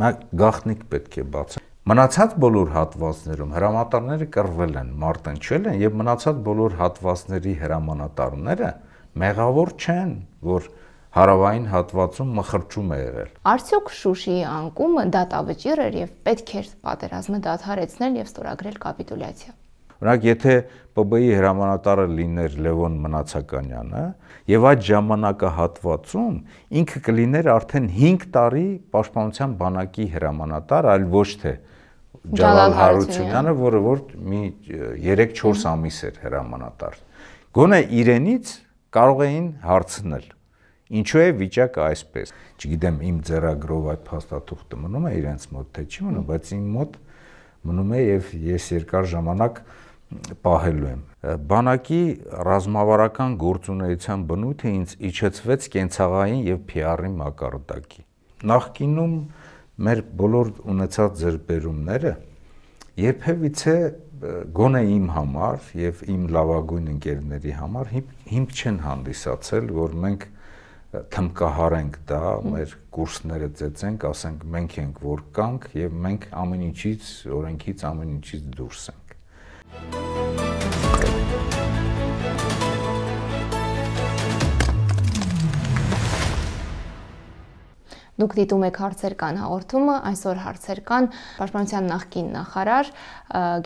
նա գախնիկ պետք է բացի։ Մնացած բոլոր հատվածներում հրամանատարները կռվել են, մարտնչել են եւ մնացած բոլոր հատվածների հրամանատարները մեղավոր չեն, որ հարավային հատվածում մխրճում է եղել։ Արդյոք Շուշիի անկումը դատավճիռ էր եւ պետք էր պատերազմը դադարեցնել եւ ստորագրել կապիտուլյացիա։ Օրինակ, եթե ՊԲ-ի հրամանատարը լիներ Լևոն Մնացականյանը, եւ այդ ժամանակահատվածում ինքը կլիներ արդեն 5 տարի Պաշտպանության բանակի հրամանատար, այլ ոչ թե Ջալալ Հարությունյանը, որը որ մի 3-4 ամիս էր հրամանատար։ Գոնե իրենից կարող էին հարցնել Ինչու է վիճակը այսպես։ Չգիտեմ, իմ ձեռագրով այդ փաստաթուղթը մնում է իրենց մոտ թե չի մնում, բայց իմ մոտ մնում է եւ ես երկար ժամանակ պահելու եմ։ Բանակի ռազմավարական գործունեության բնույթը ինձ իջեցվեց կենցաղային եւ PR-ի մակարդակի։ Նախկինում մեր բոլոր ունեցած ձերբերումները երբևիցե գոնե իմ համար եւ իմ լավագույն ընկերների համար հիմք չեն հանդիսացել, որ մենք թմկահարենք դա, մեր կուրսները ծեցենք, ասենք մենք ենք որ կանք եւ մենք ամեն ինչից, օրենքից ամեն ինչից դուրս ենք։ Դուք դիտում եք հարցեր կան հաղորդումը, այսօր հարցեր կան Պաշտպանության նախկին նախարար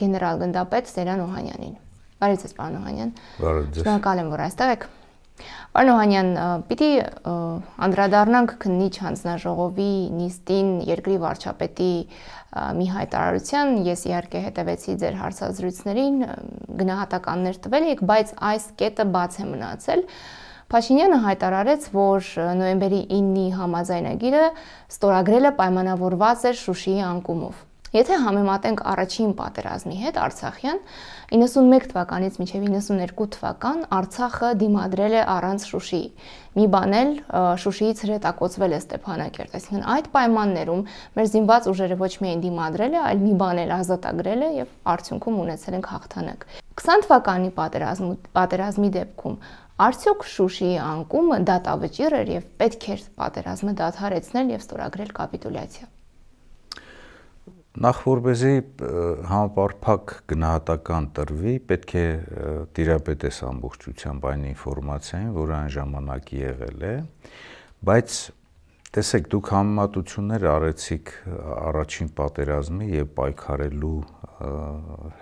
գեներալ գնդապետ Սերան Օհանյանին։ Բարև ձեզ, պարոն Օհանյան։ Բարև ձեզ։ Շնորհակալ եմ, որ այստեղ եք։ Պարոն Օհանյան, պիտի անդրադառնանք քննիչ հանձնաժողովի նիստին երկրի վարչապետի մի հայտարարության, ես իհարկե հետևեցի ձեր հարցազրույցներին, գնահատականներ տվել եք, բայց այս կետը բաց է մնացել։ Փաշինյանը հայտարարեց, որ նոյեմբերի 9-ի համաձայնագիրը ստորագրելը պայմանավորված էր Շուշիի անկումով։ Եթե համեմատենք առաջին պատերազմի հետ Արցախյան 91 թվականից մինչև 92 թվական Արցախը դիմադրել է առանց Շուշիի։ Մի բան էլ Շուշիից հրետակոծվել է Ստեփանակերտ, այսինքն այդ պայմաններում մեր զինված ուժերը ոչ միայն դիմադրել է, այլ մի բան էլ ազատագրել է եւ արդյունքում ունեցել են հաղթանակ։ 20 թվականի պատերազմ պատերազմի դեպքում Արդյոք Շուշիի անկումը դատավճիռ էր եւ պետք էր պատերազմը դադարեցնել եւ ստորագրել կապիտուլյացիա։ Նախ որպեսի համապարփակ գնահատական տրվի, պետք է տիրապետես ամբողջությամբ այն ինֆորմացիային, որ այն ժամանակ եղել է, բայց տեսեք, դուք համեմատություններ արեցիք առաջին պատերազմի եւ պայքարելու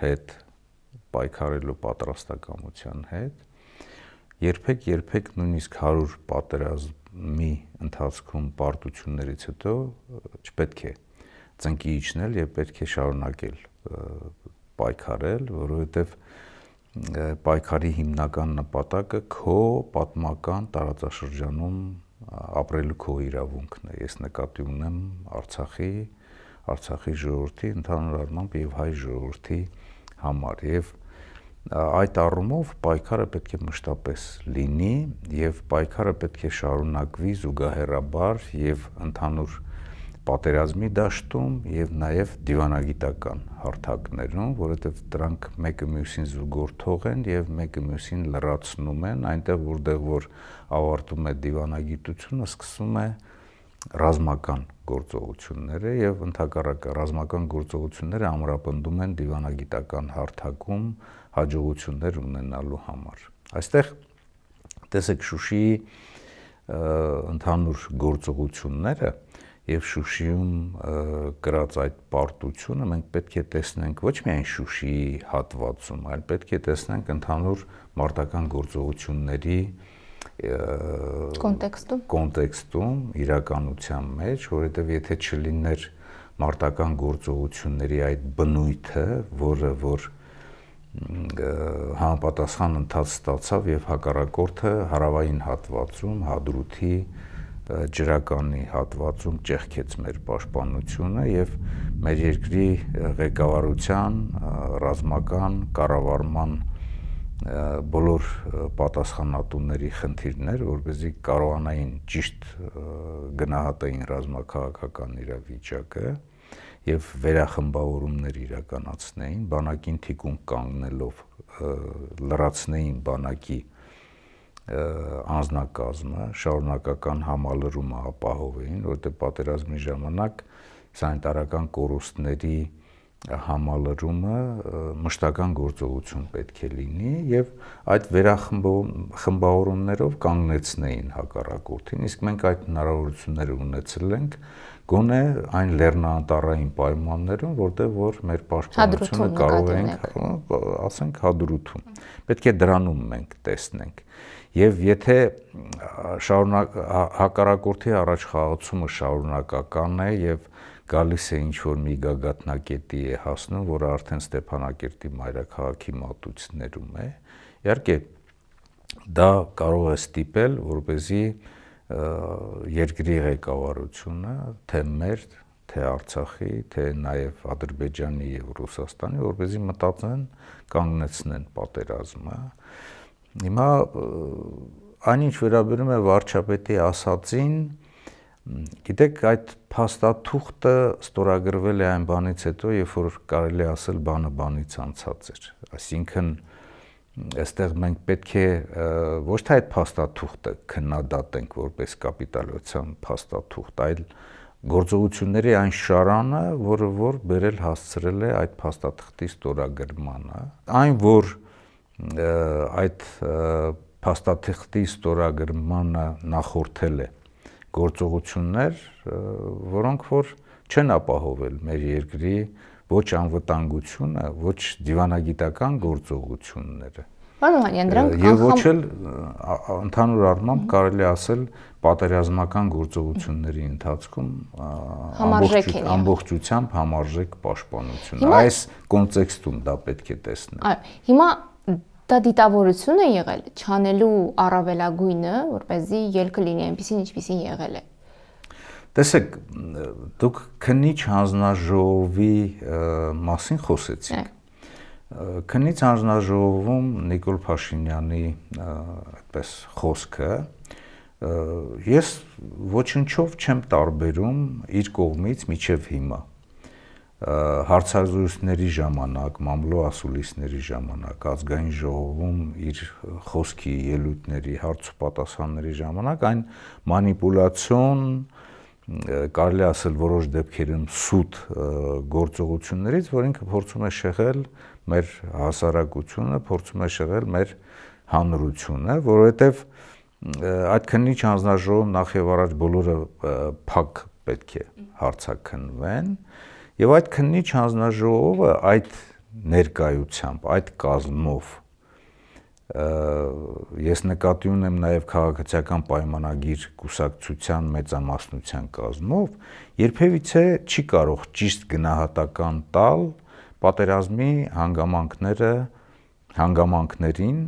հետ, պայքարելու պատրաստակամության հետ։ Երբեք, երբեք նույնիսկ 100 պատերազմի ընթացքում պարտություններից հետո չպետք է ծնկի իջնել եւ պետք է շարունակել պայքարել, որովհետեւ պայքարի հիմնական նպատակը քո պատմական տարածաշրջանում ապրելու քո իրավունքն է։ Ես նկատի ունեմ Արցախի, Արցախի ժողովրդի ընդհանուր առմամբ եւ հայ ժողովրդի համար եւ այդ առումով պայքարը պետք է մշտապես լինի եւ պայքարը պետք է շարունակվի զուգահեռաբար եւ ընդհանուր և պատերազմի դաշտում եւ նաեւ դիվանագիտական հարթակներում, որովհետեւ դրանք մեկը մյուսին զուգորդող են եւ մեկը մյուսին լրացնում են, այնտեղ որտեղ որ ավարտում է դիվանագիտությունը, սկսում է ռազմական գործողությունները եւ ընդհակառակը ռազմական գործողությունները ամրապնդում են դիվանագիտական հարթակում հաջողություններ ունենալու համար։ Այստեղ տեսեք Շուշիի ընդհանուր գործողությունները եւ Շուշիում գրած այդ պարտությունը մենք պետք է տեսնենք ոչ միայն Շուշիի հատվածում, այլ պետք է տեսնենք ընդհանուր մարտական գործողությունների կոնտեքստում կոնտեքստում իրականության մեջ, որովհետեւ եթե չլիներ մարտական գործողությունների այդ բնույթը, որը որ, որ համապատասխան ընթաց ստացավ եւ հակառակորդը հարավային հատվածում հադրութի ջրականի հատվածում ճեղքեց մեր պաշտպանությունը եւ մեր երկրի ղեկավարության ռազմական կառավարման բոլոր պատասխանատուների խնդիրներ, որպեսզի կարողանային ճիշտ գնահատային ռազմաքաղաքական իրավիճակը եւ վերախմբավորումներ իրականացնեին, բանակին թիկուն կանգնելով լրացնեին բանակի անznակազմը շարունակական համալրումը ապահովեին, որտեղ պատերազմի ժամանակ սանիտարական կորուստների համալրումը մշտական գործողություն պետք է լինի եւ այդ վերախմբավորումներով կանգնեցնեին հակառակորդին իսկ մենք այդ հնարավորությունները ունեցել ենք գոնե այն լեռնաանտարային պայմաններում որտեղ որ մեր պաշտպանությունը կարող ենք ասենք հադրութում պետք է դրանում մենք տեսնենք Եվ եթե շարունակ հակարակորթի առաջ խաղացումը շարունակական է եւ գալիս է ինչ որ մի գագաթնակետի է հասնում, որը արդեն Ստեփանակերտի մայրաքաղաքի մատույցներում է, իհարկե դա կարող է ստիպել, որպեսզի երկրի ղեկավարությունը թե մեր թե Արցախի, թե նաև Ադրբեջանի եւ Ռուսաստանի, որպեսզի մտածեն կանգնեցնեն պատերազմը, Հիմա այն ինչ վերաբերում է վարչապետի ասածին, գիտեք, այդ փաստաթուղթը ստորագրվել է այն բանից հետո, երբ որ կարելի ասել բանը բանից անցած էր։ Այսինքն այստեղ մենք պետք է ոչ թե այդ փաստաթուղթը քննադատենք որպես կապիտալացիան փաստաթուղթ, այլ գործողությունների այն շարանը, որը որ բերել հասցրել է այդ փաստաթղթի ստորագրմանը, այն որ այդ փաստաթղթի ստորագրմանը նախորդել է գործողություններ, որոնք որ չեն ապահովել մեր երկրի ոչ անվտանգությունը, ոչ դիվանագիտական գործողությունները։ Պարոհանյան, դրանք անգամ եւ ոչ էլ ընդհանուր առմամբ կարելի ասել պատերազմական գործողությունների ընթացքում ամբողջությամբ համարժեք պաշտպանություն։ Այս կոնտեքստում դա պետք է տեսնել։ Այո, հիմա Դա դիտավորություն է եղել չանելու առավելագույնը, որ เป զի ելքը լինի այնպեսին, ինչպեսին եղել է։ Տեսեք, դուք քնիչ հանձնաժողովի մասին խոսեցիք։ Քնիչ հանձնաժողովում Նիկոլ Փաշինյանի այդպես խոսքը ես ոչնչով չեմ տարբերում իր կողմից միջև հիմա։ Ա, հարցազրույցների ժամանակ, մամլո ասուլիսների ժամանակ, ազգային ժողովում իր խոսքի ելույթների հարցպատասխանների ժամանակ այն մանիպուլյացիոն կարելի ասել որոշ դեպքերում սուտ գործողություններից, որ ինքը փորձում է շեղել մեր հասարակությունը, փորձում է շեղել մեր հանրությունը, որովհետև այդ քննիչ հանձնաժողով նախ եւ առաջ բոլորը փակ պետք է հարցակնվեն Եվ այդ քննիչ հանձնաժողովը այդ ներկայությամբ, այդ կազմով ես նկատի ունեմ նաև քաղաքացիական պայմանագիր կուսակցության մեծամասնության կազմով, երբևիցե չի կարող ճիշտ գնահատական տալ պատերազմի հանգամանքները հանգամանքներին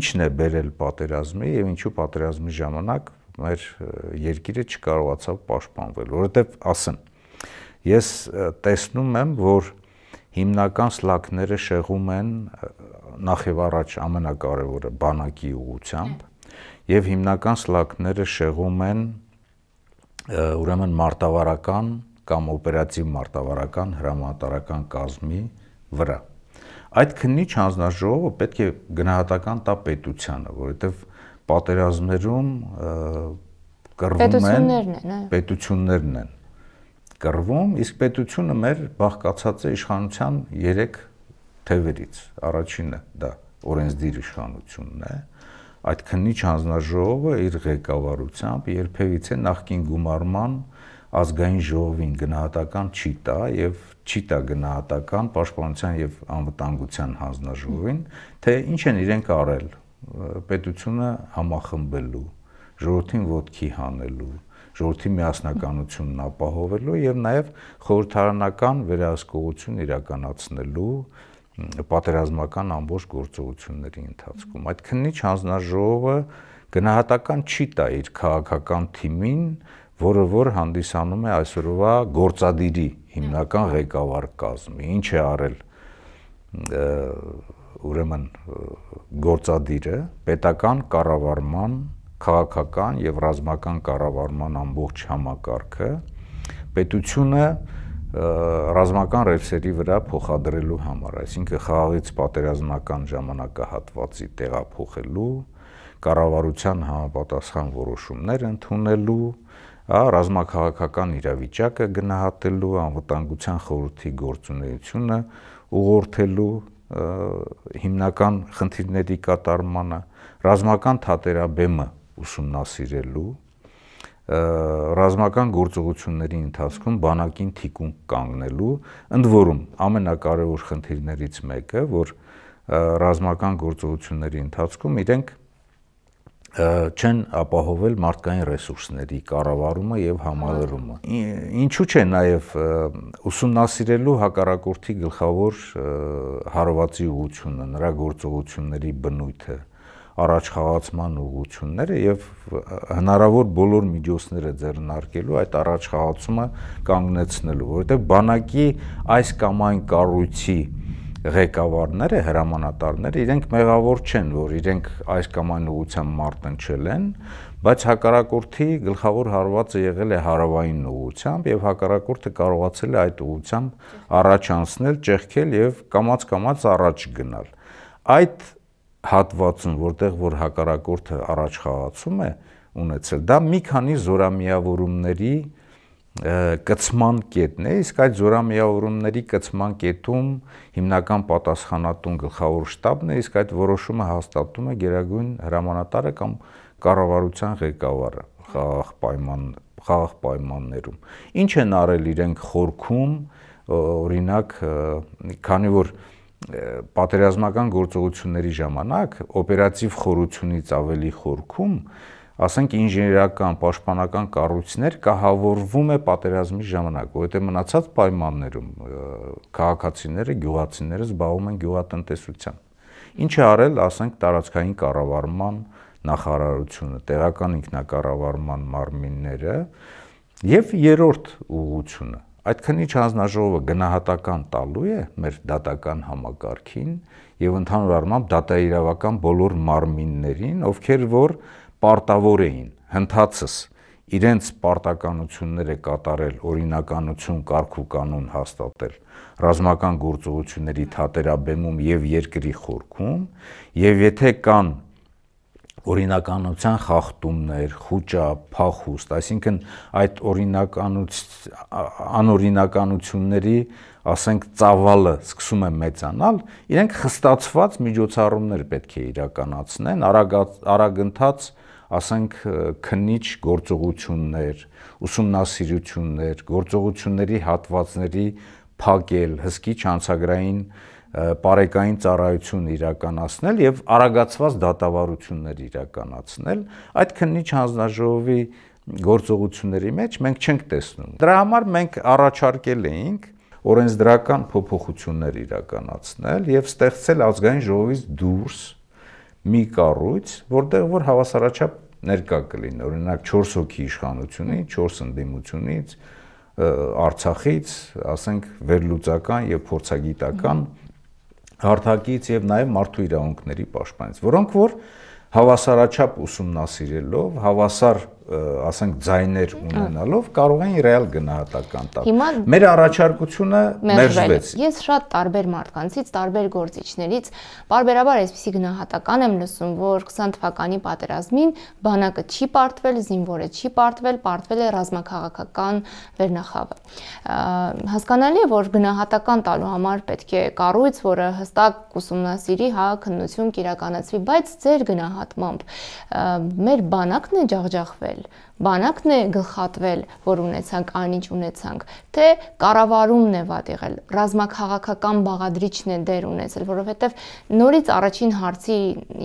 ինչն է բերել պատերազմի եւ ինչու պատերազմի ժամանակ մեր երկիրը չկարողացավ պաշտպանվել, որովհետեւ ասեմ, Ես տեսնում եմ, որ հիմնական սլակները շեղում են նախ եւ առաջ ամենակարևորը բանակի ուղությամբ եւ հիմնական սլակները շեղում են ուրեմն մարտավարական կամ օպերատիվ մարտավարական հրամանատարական կազմի վրա։ Այդ քննիչ հանձնաժողովը պետք է գնահատական տա պետությանը, որովհետև պատերազմներում կռվում են պետություններն են, պետություններն են կռվում, իսկ պետությունը մեր բաղկացած է իշխանության 3 թևերից։ Առաջինը դա օրենսդիր իշխանությունն է։ Այդ քննիչ հանձնաժողովը իր ղեկավարությամբ երբևիցե նախկին գումարման ազգային ժողովին գնահատական չի տա եւ չի տա գնահատական պաշտպանության եւ անվտանգության հանձնաժողովին, թե ինչ են իրենք արել պետությունը համախմբելու, ժողովրդին ոտքի հանելու, ժողովրդի միասնականությունն ապահովելու եւ նաեւ խորհրդարանական վերահսկողություն իրականացնելու պատերազմական ամբողջ գործողությունների ընթացքում։ Այդ քննիչ հանձնաժողովը գնահատական չի տա իր քաղաքական թիմին, որը որ հանդիսանում է այսօրվա գործադիրի հիմնական ղեկավար կազմը։ Ինչ է արել ուրեմն գործադիրը պետական կառավարման քաղաքական եւ ռազմական կառավարման ամբողջ համակարգը պետությունը ռազմական ռեվսերի վրա փոխադրելու համար, այսինքն խաղաղից պատերազմական ժամանակահատվածի տեղափոխելու, կառավարության համապատասխան որոշումներ ընդունելու, հա, ռազմաքաղաքական իրավիճակը գնահատելու, անվտանգության խորհրդի գործունեությունը ուղղորդելու հիմնական խնդիրների կատարմանը, ռազմական թատերաբեմը ուսումնասիրելու ռազմական գործողությունների ընթացքում բանակին թիկուն կանգնելու ընդ որում ամենակարևոր խնդիրներից մեկը, որ ռազմական գործողությունների ընթացքում իրենք չեն ապահովել մարդկային ռեսուրսների կառավարումը եւ համալրումը։ Ինչու՞ չէ նաեւ ուսումնասիրելու հակառակորդի գլխավոր հարվածի ուղությունը, նրա գործողությունների բնույթը, առաջխաղացման ուղությունները եւ հնարավոր բոլոր միջոցները ձեռնարկելու այդ առաջխաղացումը կանգնեցնելու, որովհետեւ բանակի այս կամ այն կառույցի ղեկավարները, հրամանատարները իրենք մեղավոր չեն, որ իրենք այս կամ այն ուղությամբ մարտնչել են, բայց հակարակորթի գլխավոր հարվածը եղել է հարավային ուղությամբ եւ հակարակորթը կարողացել է այդ ուղությամբ առաջ անցնել, ճեղքել եւ կամած-կամած առաջ գնալ։ Այդ հատվածում, որտեղ որ հակարակորդը առաջ խաղացում է ունեցել, դա մի քանի զորամիավորումների կծման կետն է, իսկ այդ զորամիավորումների կծման կետում հիմնական պատասխանատուն գլխավոր շտաբն է, իսկ այդ որոշումը հաստատում է Գերագույն հրամանատարը կամ կառավարության ղեկավարը խաղաղ պայման խաղաղ պայմաններում։ Ինչ են արել իրենք խորքում, օրինակ, քանի որ և, պատերազմական գործողությունների ժամանակ օպերատիվ խորությունից ավելի խորքում, ասենք ինժեներական, պաշտպանական կառույցներ կահավորվում է պատերազմի ժամանակ, որովհետև մնացած պայմաններում քաղաքացիները, գյուղացիները զբաղվում են գյուղատնտեսությամբ։ Ինչը արել, ասենք, տարածքային կառավարման նախարարությունը, տեղական ինքնակառավարման մարմինները եւ երրորդ ուղղությունը Այդ քննիչ հանձնաժողովը գնահատական տալու է մեր դատական համակարգին եւ ընդհանուր առմամբ դատաիրավական բոլոր մարմիններին, ովքեր որ պարտավոր էին հնդածս իրենց պարտականությունները կատարել, օրինականություն, կարգ ու կանոն հաստատել, ռազմական գործողությունների թատերաբեմում եւ երկրի խորքում, եւ եթե կան օրինականության խախտումներ, խուճա, փախուստ, այսինքն այդ օրինականուց անօրինականությունների, ասենք, ծավալը սկսում է մեծանալ, իրենք խստացված միջոցառումներ պետք է իրականացնեն, արագընթաց ասենք քնիչ գործողություններ, ուսումնասիրություններ, գործողությունների հատվածների փակել, հսկիչ անցագրային բարեկային ծառայություն իրականացնել եւ արագացված դատավարություններ իրականացնել այդ քննիչ հանձնաժողովի գործողությունների մեջ մենք չենք տեսնում դրա համար մենք առաջարկել էինք օրենսդրական փոփոխություններ իրականացնել եւ ստեղծել ազգային ժողովից դուրս մի կառույց, որտեղ որ հավասարաչափ ներկա կլինի, օրինակ 4 հոգի իշխանությունի, 4 ընդդիմությունից, Արցախից, ասենք վերլուծական եւ փորձագիտական mm -hmm հարթակից եւ նաեւ մարդու իրավունքների պաշտպանից, որոնք որ հավասարաչափ ուսումնասիրելով, հավասար ասենք ձայներ ունենալով կարող են ռեալ գնահատական տալ։ Մեր առաջարկությունը մերժվեց։ Ես շատ տարբեր մարդկանցից, տարբեր գործիչներից բարբերաբար այսպիսի գնահատական եմ լսում, որ 20 թվականի պատերազմին բանակը չի պարտվել, զինվորը չի պարտվել, պարտվել է ռազմաքաղաքական վերնախավը։ Հասկանալի է, որ գնահատական տալու համար պետք է կառույց, որը հստակ ուսումնասիրի, հա, քննություն կիրականացվի, բայց ձեր գնահատմամբ մեր բանակն է ջախջախվել գլխատվել, բանակն է գլխատվել, որ ունեցանք անինչ ունեցանք, թե կառավարումն է վատ եղել, ռազմաքաղաքական բաղադրիչն է դեր ունեցել, որովհետև նորից առաջին հարցի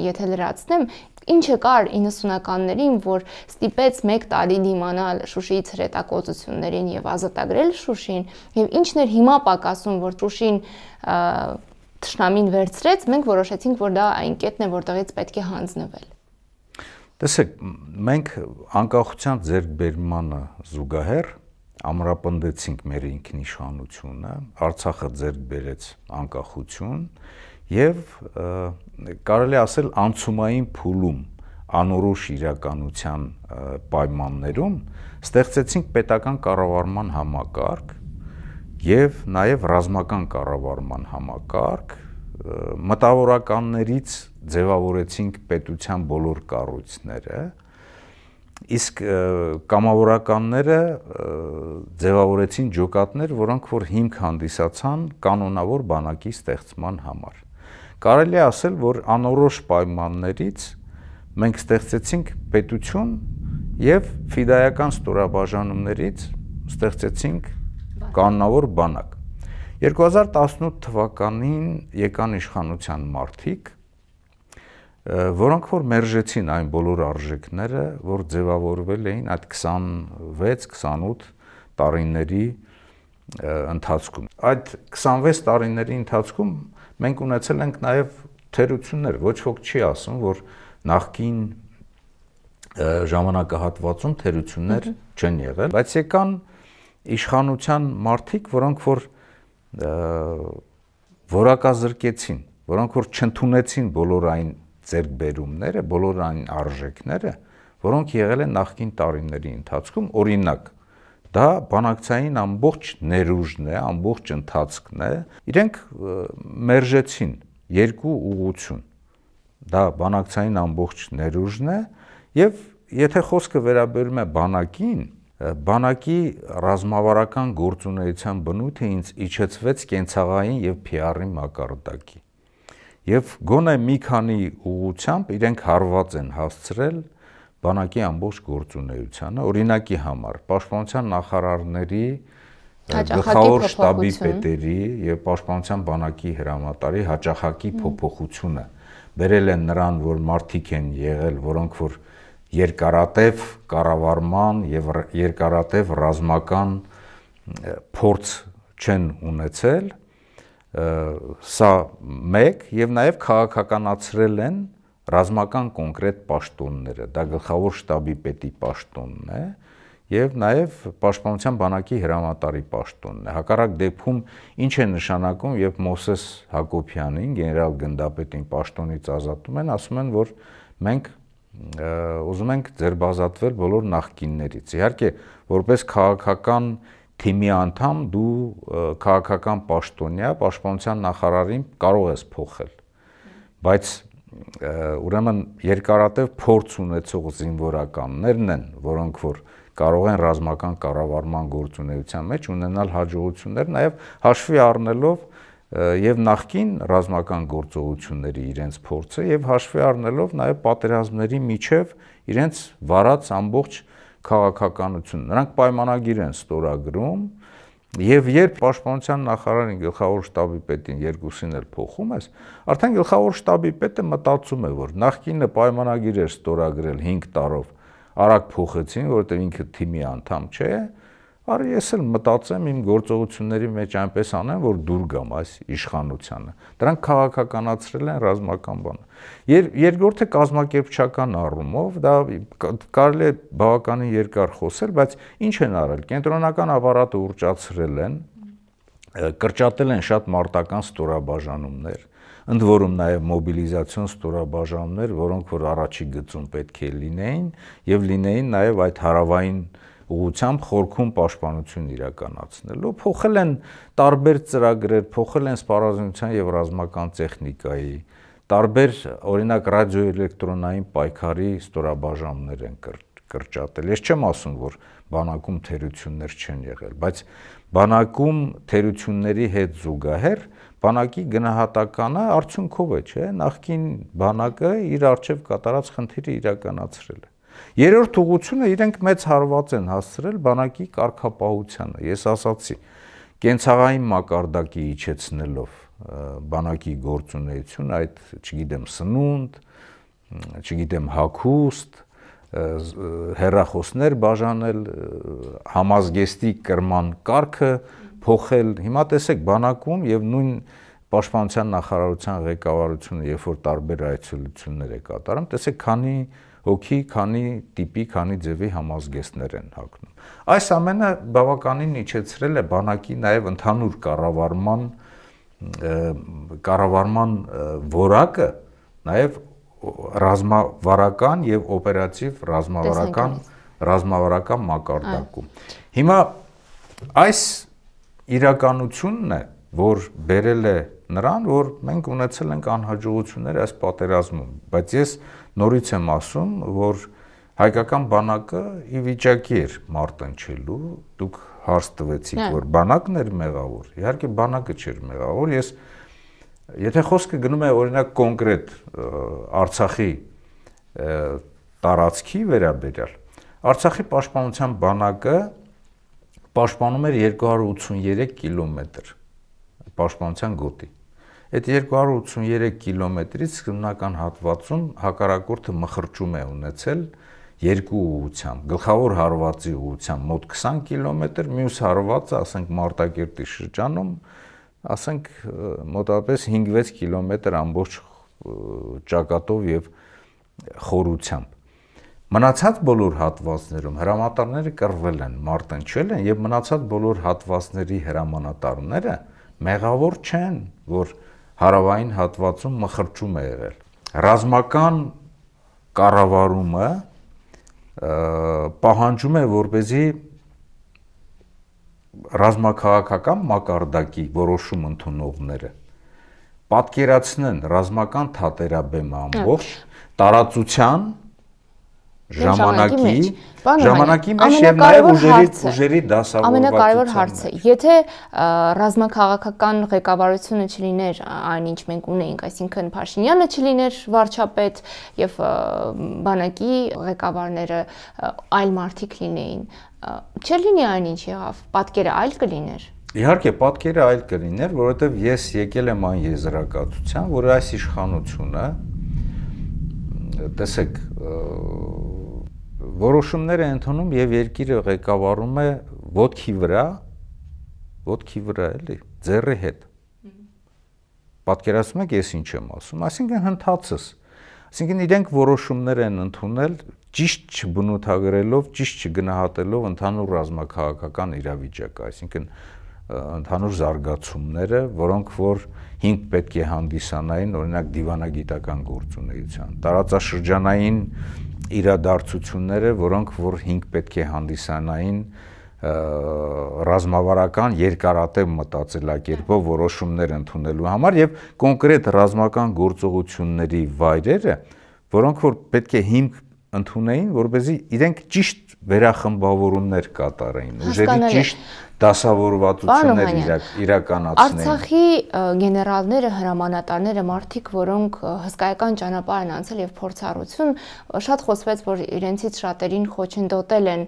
եթե լրացնեմ, ինչը կար 90-ականներին, որ ստիպեց 1 տարի դիմանալ Շուշիից հրետակոծություններին եւ ազատագրել Շուշին, եւ ինչն էր հիմա պակասում, որ Շուշին Թշնամին վերցրեց, մենք որոշեցինք, որ դա այն կետն է, որտեղից պետք է հանձնվել։ Տեսեք, մենք անկախության ձերբերմանը զուգահեռ ամրապնդեցինք մեր ինքնիշխանությունը, Արցախը ձերբերեց անկախություն եւ կարելի ասել անցումային փուլում անորոշ իրականության պայմաններում ստեղծեցինք պետական կառավարման համակարգ եւ նաեւ ռազմական կառավարման համակարգ, մտավորականներից ձևավորեցինք պետության բոլոր կառույցները, իսկ կամավորականները ձևավորեցին ջոկատներ, որոնք որ հիմք հանդիսացան կանոնավոր բանակի ստեղծման համար։ Կարելի է ասել, որ անորոշ պայմաններից մենք ստեղծեցինք պետություն եւ ֆիդայական ստորաբաժանումներից ստեղծեցինք կանոնավոր բանակ։ 2018 թվականին եկան իշխանության մարտիկ, որոնք որ մերժեցին այն բոլոր արժեքները, որ ձևավորվել էին այդ 26-28 տարիների ընթացքում։ Այդ 26 տարիների ընթացքում մենք ունեցել ենք նաև թերություններ, ոչ ոք չի ասում, որ նախքին ժամանակահատվածում թերություններ չեն եղել, բայց եկան իշխանության մարդիկ, որոնք որ որակազրկեցին, որոնք որ չընդունեցին բոլոր այն ձերբերումները, բոլոր այն արժեքները, որոնք եղել են նախկին տարիների ընթացքում, օրինակ դա բանակցային ամբողջ ներուժն է, ամբողջ ընթացքն է։ Իրենք մերժեցին երկու ուղություն։ Դա բանակցային ամբողջ ներուժն է եւ եթե խոսքը վերաբերում է բանակին, Բանակի ռազմավարական գործունեության բնույթը ինձ իջեցվեց կենցաղային եւ PR-ի մակարդակի։ Եվ գոնե մի քանի ուղությամբ իրենք հարված են հասցրել բանակի ամբողջ գործունեությանը, օրինակի համար պաշտպանության նախարարների գլխավոր շտաբի պետերի եւ պաշտպանության բանակի հրամանատարի հաճախակի փոփոխությունը բերել են նրան, որ մարտիկ են եղել, որոնք որ երկարատև կառավարման եւ երկարատև ռազմական փորձ չեն ունեցել սա մեկ եւ նաեւ քաղաքականացրել են ռազմական կոնկրետ պաշտոնները դա գլխավոր շտաբի պետի պաշտոնն է եւ նաեւ պաշտպանության բանակի հրամանատարի պաշտոնն է հակառակ դեպքում ինչ է նշանակում երբ Մոսես Հակոբյանին գեներալ գնդապետին պաշտոնից ազատում են ասում են որ մենք ուզում ենք ձերբազատվել բոլոր նախկիններից։ Իհարկե, որպես քաղաքական թիմի անդամ դու քաղաքական պաշտոնյա, պաշտպանության նախարարին կարող ես փոխել։ Բայց ուրեմն երկարատև փորձ ունեցող զինվորականներն են, որոնք որ կարող են ռազմական կառավարման գործունեության մեջ ունենալ հաջողություններ, նաև հաշվի առնելով եւ նախքին ռազմական գործողությունների իրենց փորձը եւ հաշվի առնելով նաեւ պատերազմների միջև իրենց վարած ամբողջ քաղաքականություն։ Նրանք պայմանագիր են ստորագրում եւ երբ պաշտպանության նախարարին գլխավոր շտաբի պետին երկուսին էլ փոխում ես, արդեն գլխավոր շտաբի պետը մտածում է, որ նախկինը պայմանագիր էր ստորագրել 5 տարով, արագ փոխեցին, որովհետեւ ինքը թիմի անդամ չէ, Բարի, ես էլ մտածեմ իմ գործողությունների մեջ այնպես անեմ, որ դուր գամ այս իշխանությանը։ Դրանք քաղաքականացրել են ռազմական բանը։ Եր, Երկրորդը կազմակերպչական առումով, դա կարելի է բավականին երկար խոսել, բայց ինչ են արել։ Կենտրոնական ապարատը ուրճացրել են, կրճատել են շատ մարտական ստորաբաժանումներ ընդ որում նաև մոբիլիզացիոն ստորաբաժանումներ, որոնք որ առաջի գծում պետք է լինեին եւ լինեին նաև այդ հարավային և ուղությամբ խորքում պաշտպանություն իրականացնելու, փոխել են տարբեր ծրագրեր, փոխել են սպառազինության եւ ռազմական տեխնիկայի, տարբեր օրինակ ռադիոէլեկտրոնային պայքարի ստորաբաժանումներ են կրտ կրճատել։ Ես չեմ ասում, որ բանակում թերություններ չեն եղել, բայց բանակում թերությունների հետ զուգահեռ բանակի գնահատականը արդյունքով է, չէ՞։ Նախքին բանակը իր արժև կատարած խնդիրը իրականացրել է։ Երրորդ ուղությունը իրենք մեծ հարված են հասցրել բանակի կարգապահությանը։ Ես ասացի, կենցաղային մակարդակի իջեցնելով բանակի գործունեությունը, այդ, չգիտեմ, սնունդ, չգիտեմ, հակուստ, հերախոսներ բաժանել, համազգեստի կրման կարգը փոխել։ Հիմա տեսեք բանակում եւ նույն պաշտպանության նախարարության ղեկավարությունը, երբ որ տարբեր այցելություններ է կատարում, տեսեք քանի հոգի քանի տիպի, քանի ձևի համազգեստներ են հագնում։ Այս ամենը բավականին իջեցրել է բանակի նաև ընդհանուր կառավարման կառավարման որակը, նաև ռազմավարական եւ օպերատիվ ռազմավարական ռազմավարական մակարդակում։ Հիմա այս իրականությունն է, որ բերել է նրան, որ մենք ունեցել ենք անհաջողություններ այս պատերազմում, բայց ես Նորից եմ ասում, որ հայկական բանակը ի վիճակի էր մարտնչելու, դուք հարց տվեցիք, հա։ որ բանակն էր մեղավոր։ Իհարկե բանակը չէր մեղավոր։ Ես եթե խոսքը գնում է օրինակ կոնկրետ Արցախի տարածքի վերաբերյալ, Արցախի պաշտպանության բանակը պաշտպանում էր 283 կիլոմետր պաշտպանության գոտի։ Այդ 283 կիլոմետրից սկզբնական հատվածում հակարակորդը մխրճում է ունեցել երկու ուղությամբ, գլխավոր հարվածի ուղությամբ մոտ 20 կիլոմետր, մյուս հարվածը, ասենք Մարտակերտի շրջանում, ասենք մոտավորապես 5-6 կիլոմետր ամբողջ ճակատով եւ խորությամբ։ Մնացած բոլոր հատվածներում հրամանատարները կռվել են, մարտնչել են եւ մնացած բոլոր հատվածների հրամանատարները մեղավոր չեն, որ հարավային հատվածում մխրճում է եղել։ Ռազմական կառավարումը պահանջում է, որպեսզի ռազմաքաղաքական մակարդակի որոշում ընդունողները պատկերացնեն ռազմական թատերաբեմ ամբողջ տարածության ժամանակի ժամանակի մեջ եւ նաեւ ուժերի ուժերի դասավորվածության։ Ամենակարևոր հարցը, եթե ռազմաքաղաքական ղեկավարությունը չլիներ այն ինչ մենք ունենք, այսինքն Փաշինյանը չլիներ վարչապետ եւ բանակի ղեկավարները այլ մարդիկ լինեին, չլինի այն ինչ եղավ, պատկերը այլ կլիներ։ Իհարկե, պատկերը այլ կլիներ, որովհետև ես եկել եմ այն եզրակացության, որ այս իշխանությունը տեսեք որոշումներ է ընդունում եւ երկիրը ղեկավարում է ոդքի վրա, ոդքի վրա էլի, ձեռի հետ։ Պատկերացնում եք ես ինչ եմ ասում, այսինքն հնդածս։ Այսինքն իրենք որոշումներ են ընդունել ճիշտ չբնութագրելով, ճիշտ չգնահատելով ընդհանուր ռազմաքաղաքական իրավիճակը, այսինքն ընդհանուր զարգացումները, որոնք որ 5 պետք է հանդիսանային, օրինակ դիվանագիտական գործունեության, տարածաշրջանային իրադարձությունները, որոնք որ 5 պետք է հանդիսանային ռազմավարական երկարատև մտածելակերպով որոշումներ ընդունելու համար եւ կոնկրետ ռազմական գործողությունների վայրերը, որոնք որ պետք է հիմք ընդունեին, որովհետեւ իրենք ճիշտ վերախմբավորումներ կատարեին, ուժերի ճիշտ դասավորվածություններ իրականացնեին։ Արցախի գեներալները, հրամանատարները, մարդիկ, որոնք հսկայական ճանապարհ են անցել եւ փորձառություն, շատ խոսվեց, որ իրենցից շատերին խոչընդոտել են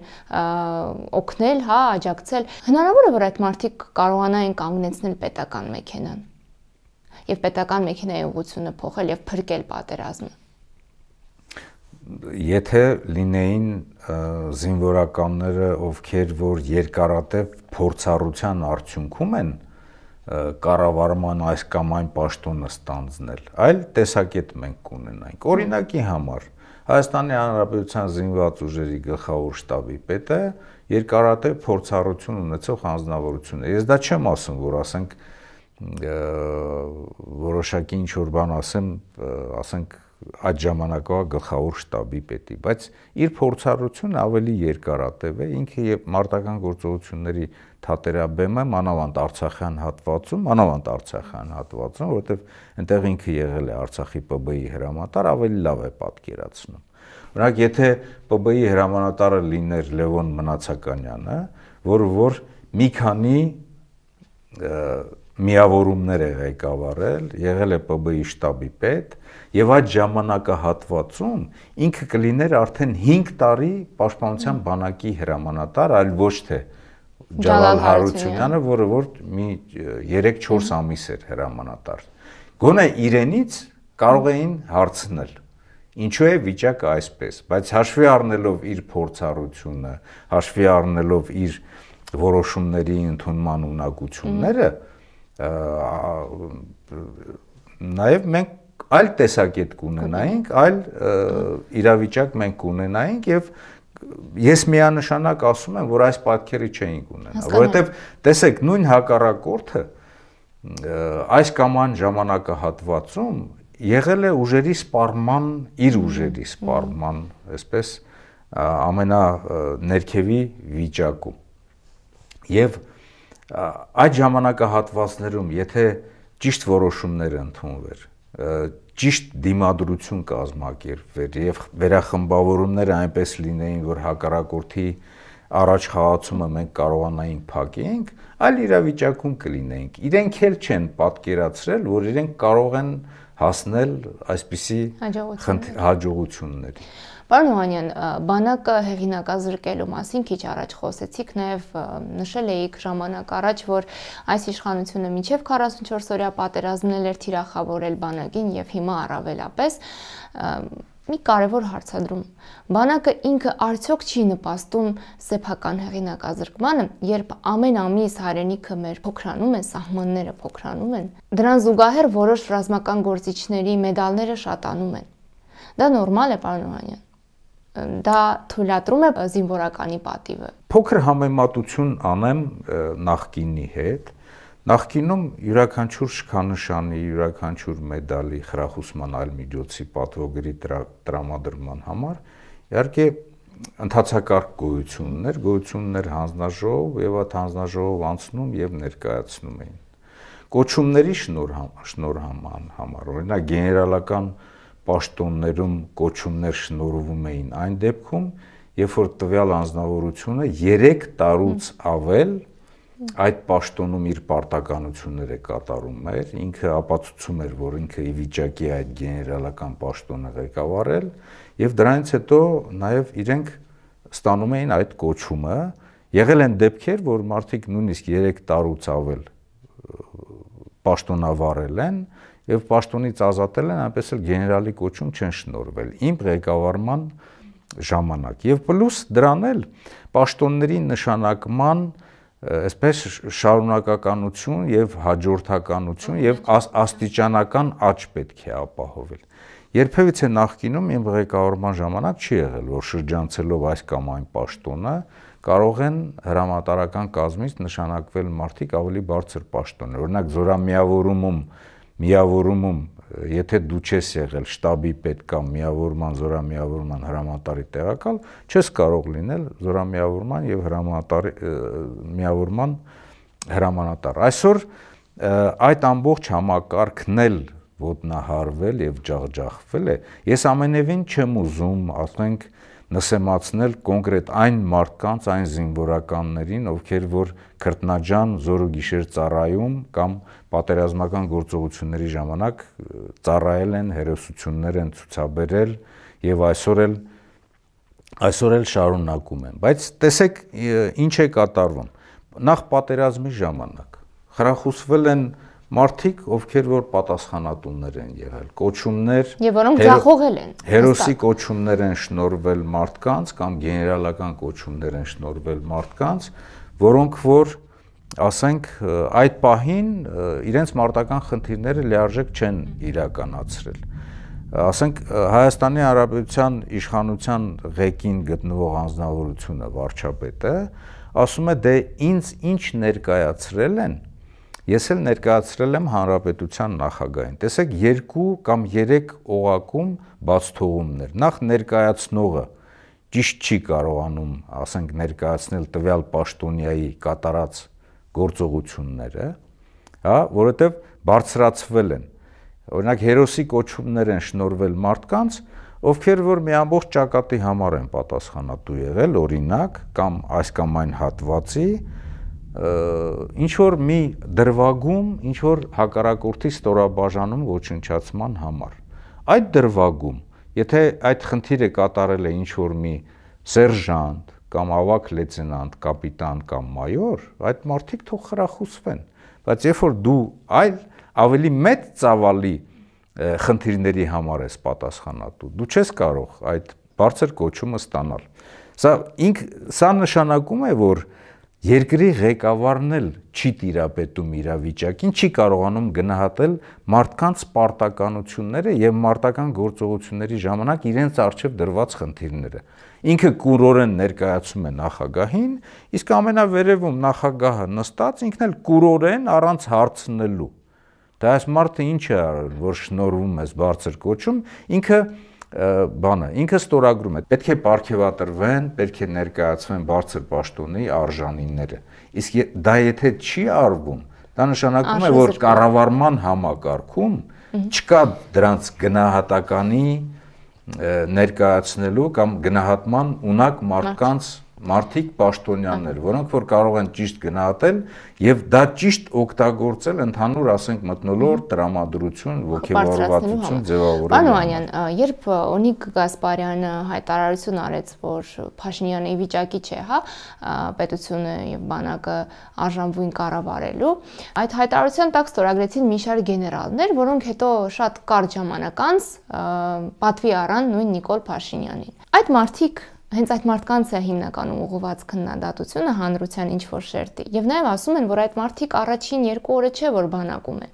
օգնել, հա, աջակցել։ Հնարավոր է, որ այդ մարդիկ կարողանային կանգնեցնել պետական մեքենան եւ պետական մեքենայի ուղղությունը փոխել եւ փրկել պատերազմը։ Եթե լինեին զինվորականները, ովքեր որ երկարատև փորձառության արդյունքում են կառավարման այս կամ այն պաշտոնը ստանձնել, այլ տեսակետ մենք կունենանք։ Օրինակի համար Հայաստանի Հանրապետության զինված ուժերի գլխավոր շտաբի պետը երկարատև փորձառություն ունեցող անձնավորություն է։ Ես դա չեմ ասում, որ ասենք որոշակի ինչ որ բան ասեմ, ասենք այդ ժամանակվա գլխավոր շտաբի պետի, բայց իր փորձառությունը ավելի երկարատև է, ինքը եւ մարտական գործողությունների թատերաբեմը մանավանդ Արցախյան հատվածում, մանավանդ Արցախյան հատվածում, որովհետեւ այնտեղ ինքը եղել է Արցախի ՊԲ-ի հրամանատար, ավելի լավ է պատկերացնում։ Օրինակ, եթե ՊԲ-ի հրամանատարը լիներ Լևոն Մնացականյանը, որը որ մի քանի որ, միավորումներ է ղեկավարել, եղել է ՊԲ-ի շտաբի պետ եւ այդ ժամանակահատվածում ինքը կլիներ արդեն 5 տարի պաշտպանության բանակի հրամանատար, այլ ոչ թե Ջալալ Հարությունյանը, որը որ մի 3-4 ամիս էր հրամանատար։ Գոնե իրենից կարող էին հարցնել Ինչու է վիճակը այսպես, բայց հաշվի առնելով իր փորձառությունը, հաշվի առնելով իր որոշումների ընդունման ունակությունները, mm -hmm նաև մենք այլ տեսակետ կունենայինք, այլ իրավիճակ մենք կունենայինք եւ ես միանշանակ ասում եմ, որ այս պատկերը չէինք ունենա, որովհետեւ տեսեք նույն հակառակորդը այս կամ այն ժամանակահատվածում եղել է ուժերի սպառման, իր ուժերի սպառման, այսպես ամենա ներքևի վիճակում։ Եվ և, այդ ժամանակահատվածներում, եթե ճիշտ որոշումներ ընդունվեր, ճիշտ դիմադրություն կազմակերպվեր եւ վերախմբավորումները այնպես լինեին, որ հակառակորդի առաջ խաղացումը մենք կարողանային փակենք, այլ իրավիճակում կլինենք։ Իրենք էլ չեն պատկերացրել, որ իրենք կարող են հասնել այսպիսի հաջողությունների։ Պարոն Հովանյան, բանակը հեղինակազրկելու մասին քիչ առաջ խոսեցիք, նաև նշել էիք ժամանակ առաջ, որ այս իշխանությունը մինչև 44 օրյա պատերազմնել էր թիրախավորել բանակին եւ հիմա առավելապես մի կարևոր հարցադրում։ Բանակը ինքը արդյոք չի նպաստում սեփական հեղինակազրկմանը, երբ ամեն ամիս հայրենիքը մեր փոքրանում են, սահմանները փոքրանում են։ Դրան զուգահեռ որոշ ռազմական գործիչների մեդալները շատանում են։ Դա նորմալ է, պարոն Օհանյան դա թույլատրում է զինվորականի պատիվը։ Փոքր համեմատություն անեմ նախկինի հետ։ Նախկինում յուրաքանչյուր շքանշանի, յուրաքանչյուր մեդալի խրախուսման այլ միջոցի պատվոգրի տրամադրման համար իհարկե ընդհանցակարգ գույություններ, գույություններ հանձնաժողով եւ այդ հանձնաժողով անցնում եւ ներկայացնում էին։ Կոչումների շնորհ շնորհ համան համար, օրինակ գեներալական համ, պաշտոններում կոչումներ շնորհվում էին այն դեպքում, երբ որ տվյալ անձնավորությունը 3 տարուց ավել այդ պաշտոնում իր պարտականությունները կատարում էր, ինքը ապացուցում էր, որ ինքը ի վիճակի է այդ գեներալական պաշտոնը ղեկավարել, եւ դրանից հետո նաեւ իրենք ստանում էին այդ կոչումը։ Եղել են դեպքեր, որ մարդիկ նույնիսկ 3 տարուց ավել պաշտոնավարել են, եւ պաշտոնից ազատել են, այնպես էլ գեներալի կոչում չեն շնորվել իմ ղեկավարման ժամանակ։ Եվ պլյուս դրան էլ պաշտոնների նշանակման այսպես շարունակականություն եւ հաջորդականություն եւ աստիճանական աճ պետք է ապահովել։ Երբևիցե նախկինում իմ ղեկավարման ժամանակ չի եղել, որ շրջանցելով այս կամ այն պաշտոնը կարող են հրամատարական կազմից նշանակվել մարդիկ ավելի բարձր պաշտոններ։ Օրինակ զորամիավորումում միավորումում, եթե դու չես եղել շտաբի պետ կամ միավորման, զորամիավորման հրամանատարի տեղակալ, չես կարող լինել զորամիավորման եւ հրամանատարի միավորման հրամանատար։ Այսօր այդ ամբողջ համակարգն էլ ոտնահարվել եւ ջախջախվել է։ Ես ամենևին չեմ ուզում, ասենք, նսեմացնել կոնկրետ այն մարդկանց, այն զինվորականներին, ովքեր որ քրտնաջան զորուգիշեր ծառայում կամ պատերազմական գործողությունների ժամանակ ծառայել են, հերոսություններ են ցուցաբերել եւ այսօր էլ այսօր էլ շարունակում են։ Բայց տեսեք ինչ է կատարվում։ Նախ պատերազմի ժամանակ խրախուսվել են մարդիկ, ովքեր որ պատասխանատուներ են եղել, կոչումներ եւ որոնք ձախողել են։ Հերոսի կոչումներ են շնորվել մարդկանց կամ գեներալական կոչումներ են շնորվել մարդկանց, որոնք որ ասենք այդ պահին իրենց մարտական խնդիրները լիարժեք չեն իրականացրել։ Ասենք Հայաստանի Հանրապետության իշխանության ղեկին գտնվող անձնավորությունը վարչապետը ասում է դե ինձ ինչ ներկայացրել են ես էլ ներկայացրել եմ հանրապետության նախագահին։ Տեսեք, երկու կամ երեք օղակում բաց թողումներ։ Նախ ներկայացնողը ճիշտ չի կարողանում, ասենք, ներկայացնել տվյալ պաշտոնյայի կատարած գործողությունները, հա, որովհետև բարձրացվել են։ Օրինակ հերոսի կոչումներ են շնորվել մարդկանց, ովքեր որ մի ամբողջ ճակատի համար են պատասխանատու եղել, օրինակ, կամ այս կամ այն հատվածի, ինչ որ մի դրվագում, ինչ որ հակարակորթի ստորաբաժանում ոչնչացման համար։ Այդ դրվագում, եթե այդ խնդիրը կատարել է ինչ որ մի սերժանտ կամ ավակ լեյտենանտ, կապիտան կամ մայոր, այդ մարդիկ թող խրախուսվեն։ Բայց երբ որ դու այլ ավելի մեծ ծավալի խնդիրների համար ես պատասխանատու, դու չես կարող այդ բարձր կոչումը ստանալ։ Սա ինք սա նշանակում է, որ Երկրի ղեկավարն էլ չի տիրապետում իրավիճակին, չի կարողանում գնահատել մարդկանց պարտականությունները եւ մարտական գործողությունների ժամանակ իրենց արժեվ դրված խնդիրները։ Ինքը կուրորեն ներկայացում է նախագահին, իսկ ամենավերևում նախագահը նստած ինքն էլ կուրորեն առանց հարցնելու։ Դա այս մարդը ինչ է արել, որ շնորհվում է բարձր կոչում, ինքը բանը ինքը ստորագրում է պետք է ապարքեվատրվեն պետք է ներկայացվեն բարձր պաշտոնի արժանինները իսկ դա եթե չի արվում դա նշանակում է որ կառավարման համակարգում չկա դրանց գնահատականի ներկայացնելու կամ գնահատման ունակ մարդկանց մարդիկ պաշտոնյաններ, որոնք որ կարող են ճիշտ գնահատել եւ դա ճիշտ օգտագործել ընդհանուր, ասենք, մտնոլորտ, տրամադրություն, ողջևորվածություն ձևավորելու։ Պարոն Անյան, երբ Օնիկ Գասպարյանը հայտարարություն արեց, որ Փաշինյանը ի վիճակի չէ, հա, պետությունը եւ բանակը արժանվույն կառավարելու, այդ հայտարարության տակ ստորագրեցին մի շարք գեներալներ, որոնք հետո շատ կարճ ժամանակ անց պատվի առան նույն Նիկոլ Փաշինյանին։ Այդ մարդիկ հենց այդ մարդկանց է հիմնականում ուղղված քննադատությունը հանրության ինչ որ շերտի։ Եվ նաև ասում են, որ այդ մարդիկ առաջին 2 օրը չէ որ բանակում են։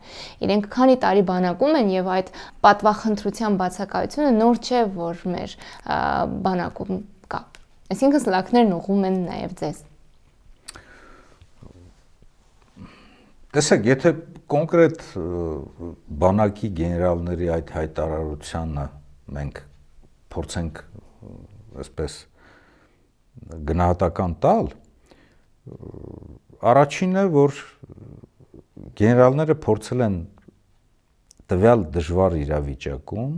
Իրենք քանի տարի բանակում են եւ այդ պատվախնդրության բացակայությունը նոր չէ որ մեր բանակում կա։ Այսինքն սլակներն ուղում են նաև ձեզ։ Տեսեք, եթե կոնկրետ բանակի գեներալների այդ հայտարարությանը մենք փորձենք այսպես գնահատական տալ, առաջինը, որ գեներալները փորձել են տվյալ դժվար իրավիճակում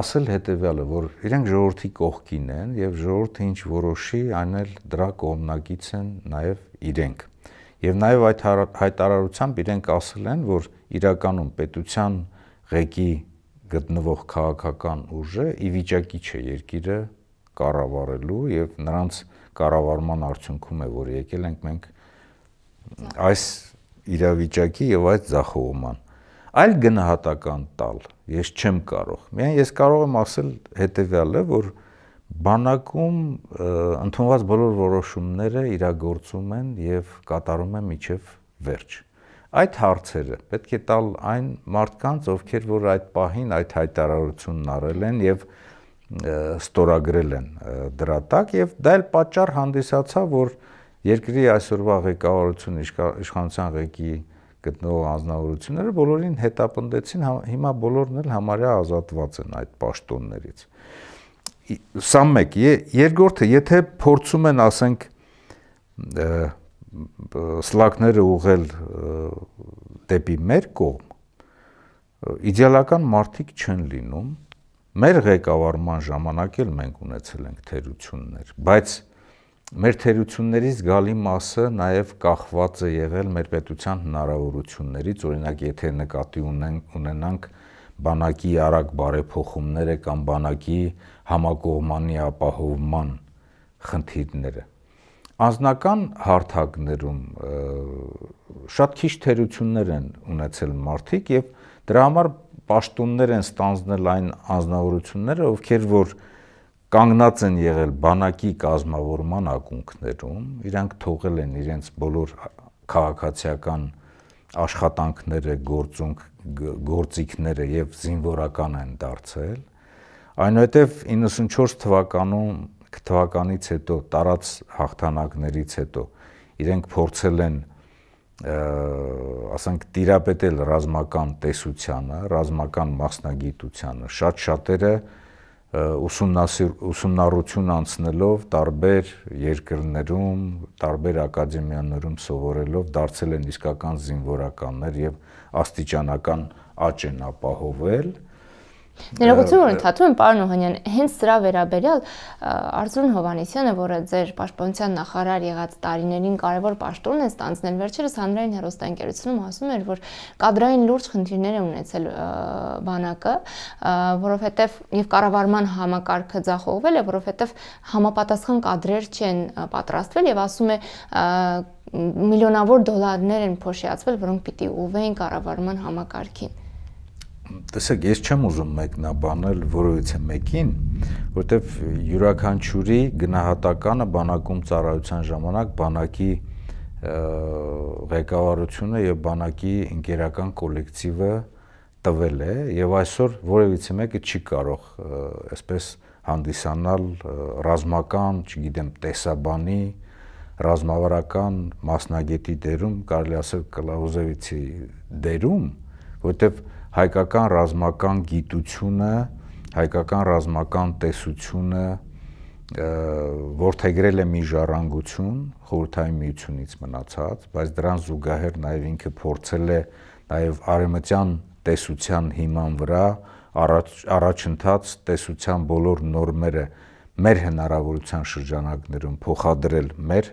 ասել հետեւյալը, որ իրենք ժողովրդի կողքին են եւ ժողովուրդը ինչ որոշի, անել դրա կողմնակից են նաեւ իրենք։ Եվ նաեւ այդ հայտարարությամբ իրենք ասել են, որ իրականում պետության ղեկի գտնվող քաղաքական ուժը ի վիճակի չէ երկիրը կառավարելու եւ նրանց կառավարման արդյունքում է որ եկել ենք մենք այս իրավիճակի եւ այդ ցախողման այլ գնահատական տալ ես չեմ կարող միայն ես կարող եմ ասել հետեւյալը որ բանակում ընդունված բոլոր որոշումները իրագործում են եւ կատարում են միջև վերջ Այդ հարցերը պետք է տալ այն մարդկանց, ովքեր որ այդ պահին այդ հայտարարությունն արել են եւ ստորագրել են դրա տակ եւ դա էլ պատճառ հանդիսացա, որ երկրի այսօրվա ղեկավարությունը իշխանության ղեկի գտնող անznավորությունները բոլորին հետապնդեցին, հա, հիմա բոլորն էլ համարյա ազատված են այդ պաշտոններից։ Սա մեկ, երկրորդը, եթե փորձում են, ասենք, սլակները ուղել դեպի մեր կողմ իդեալական մարդիկ չեն լինում մեր ղեկավարման ժամանակ էլ մենք ունեցել ենք թերություններ բայց մեր թերություններից գալի մասը նաև կախված է եղել մեր պետության հնարավորություններից օրինակ եթե նկատի ունենք ունենանք բանակի արագ բարեփոխումները կամ բանակի համակողմանի ապահովման խնդիրները Անձնական հարթակներում շատ քիչ թերություններ են ունեցել մարդիկ եւ դրա համար պաշտոններ են ստանձնել այն անznավորությունները, ովքեր որ կանգնած են եղել բանակի կազմավորման ակունքներում, իրանք թողել են իրենց բոլոր քաղաքացիական աշխատանքները, գործունք, գործիքները եւ զինվորական են դարձել։ Այնուհետև 94 թվականում թվականից հետո տարած հաղթանակներից հետո իրենք փորձել են ասենք տիրապետել ռազմական տեսությանը, ռազմական մասնագիտությանը։ Շատ շատերը ուսումնառություն անցնելով տարբեր երկրներում, տարբեր ակադեմիաներում սովորելով դարձել են իսկական զինվորականներ եւ աստիճանական աճ են ապահովել Ներողություն որ ընդհատում եմ պարոն Օհանյան, հենց սրա վերաբերյալ Արզուն Հովանեսյանը, որը ձեր պաշտպանության նախարար եղած տարիներին կարևոր պաշտոն է ստանձնել, վերջերս հանրային հերոստանգերությունում ասում էր, որ կադրային լուրջ խնդիրներ է ունեցել բանակը, որովհետև եւ կառավարման համակարգը ձախողվել է, որովհետև համապատասխան կադրեր չեն պատրաստվել եւ ասում է միլիոնավոր դոլարներ են փոշիացվել, որոնք պիտի ուղղվեին կառավարման համակարգին տեսեք, ես չեմ ուզում մեկնաբանել որևիցե մեկին, որտեվ յուրաքանչյուրի գնահատականը բանակում ծառայության ժամանակ բանակի ղեկավարությունը եւ բանակի ինկերական կոլեկտիվը տվել է եւ այսօր որևիցե մեկը չի կարող այսպես հանդիսանալ ռազմական, չգիտեմ, տեսաբանի, ռազմավարական մասնագետի դերում, կարելի ասել կլաուզևիցի դերում, որտեվ հայկական ռազմական գիտությունը, հայկական ռազմական տեսությունը որթեգրել է մի ժառանգություն խորհրդային միությունից մնացած, բայց դրան զուգահեռ նաև ինքը փորձել է նաև արեմտյան տեսության հիման վրա առաջ առաջընթաց տեսության բոլոր նորմերը մեր հնարավորության շրջանակներում փոխադրել մեր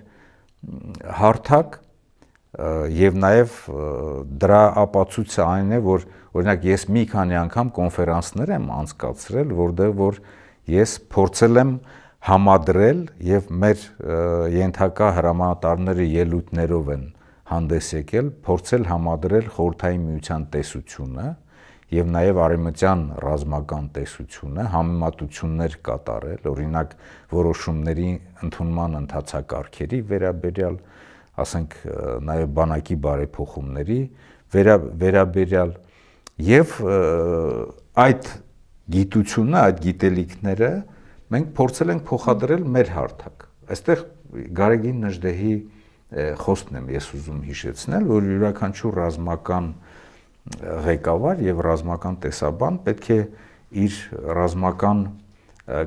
հարթակ եւ նաեւ դրա ապացույցը այն է, որ օրինակ ես մի քանի անգամ կոնֆերանսներ եմ անցկացրել, որտեղ որ ես փորձել եմ համադրել եւ մեր ենթակա հրամանատարների ելույթներով են հանդես եկել, փորձել համադրել խորթային միության տեսությունը եւ նաեւ արեմտյան ռազմական տեսությունը, համեմատություններ կատարել, օրինակ որոշումների ընդունման ընթացակարգերի վերաբերյալ, ասենք նաև բանակի բարեփոխումների վերա, վերաբերյալ եւ այդ գիտությունը, այդ գիտելիքները մենք փորձել ենք փոխադրել մեր հարթակ։ Այստեղ Գարեգին Նժդեհի խոստն եմ ես ուզում հիշեցնել, որ յուրաքանչյուր ռազմական ղեկավար եւ ռազմական տեսաբան պետք է իր ռազմական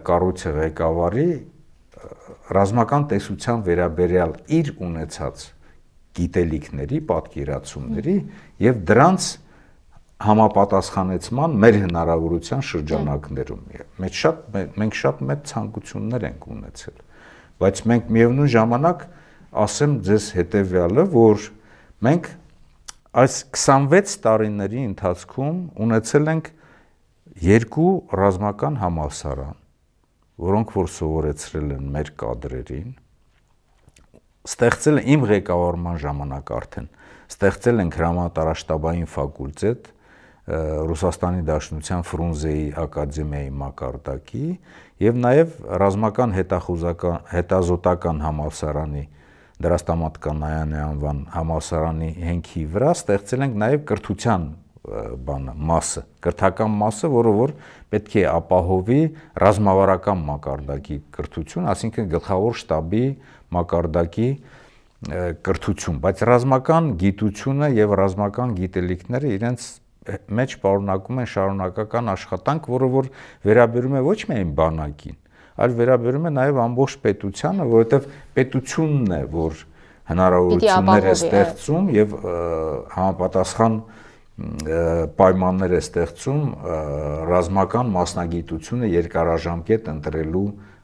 կառույցի ղեկավարի ռազմական տեսության վերաբերյալ իր ունեցած գիտելիքների, պատկերացումների եւ դրանց համապատասխանեցման մեր հնարավորության շրջանակներում։ Մենք շատ մենք շատ մեծ ցանկություններ ենք ունեցել, բայց մենք միևնույն ժամանակ ասեմ ձեզ հետեւյալը, որ մենք այս 26 տարիների ընթացքում ունեցել ենք երկու ռազմական համալսարան որոնք որ սովորեցրել են մեր կadrերին, ստեղծել իմ ղեկավարման ժամանակ արդեն ստեղծել են հրամանատարաշտաբային ֆակուլտետ Ռուսաստանի Դաշնության Ֆրունզեի ակադեմիայի մակարդակի եւ նաեւ ռազմական հետախուզական հետազոտական համալսարանի դրաստամատկանայանի անվան համալսարանի հենքի վրա ստեղծել ենք նաեւ կրթության բանը, մասը, կրթական մասը, որը որ պետք է ապահովի ռազմավարական մակարդակի կրթություն, ասինքն գլխավոր շտաբի մակարդակի կրթություն, բայց ռազմական գիտությունը եւ ռազմական գիտելիքները իրենց մեջ պարունակում են շարունակական աշխատանք, որը որ վերաբերում է ոչ միայն բանակին, այլ վերաբերում է նաեւ ամբողջ պետությանը, որովհետեւ պետությունն է, որ հնարավորություններ է ստեղծում եւ համապատասխան և, պայմաններ է ստեղծում ռազմական մասնագիտությունը երկարաժամկետ ընտրելու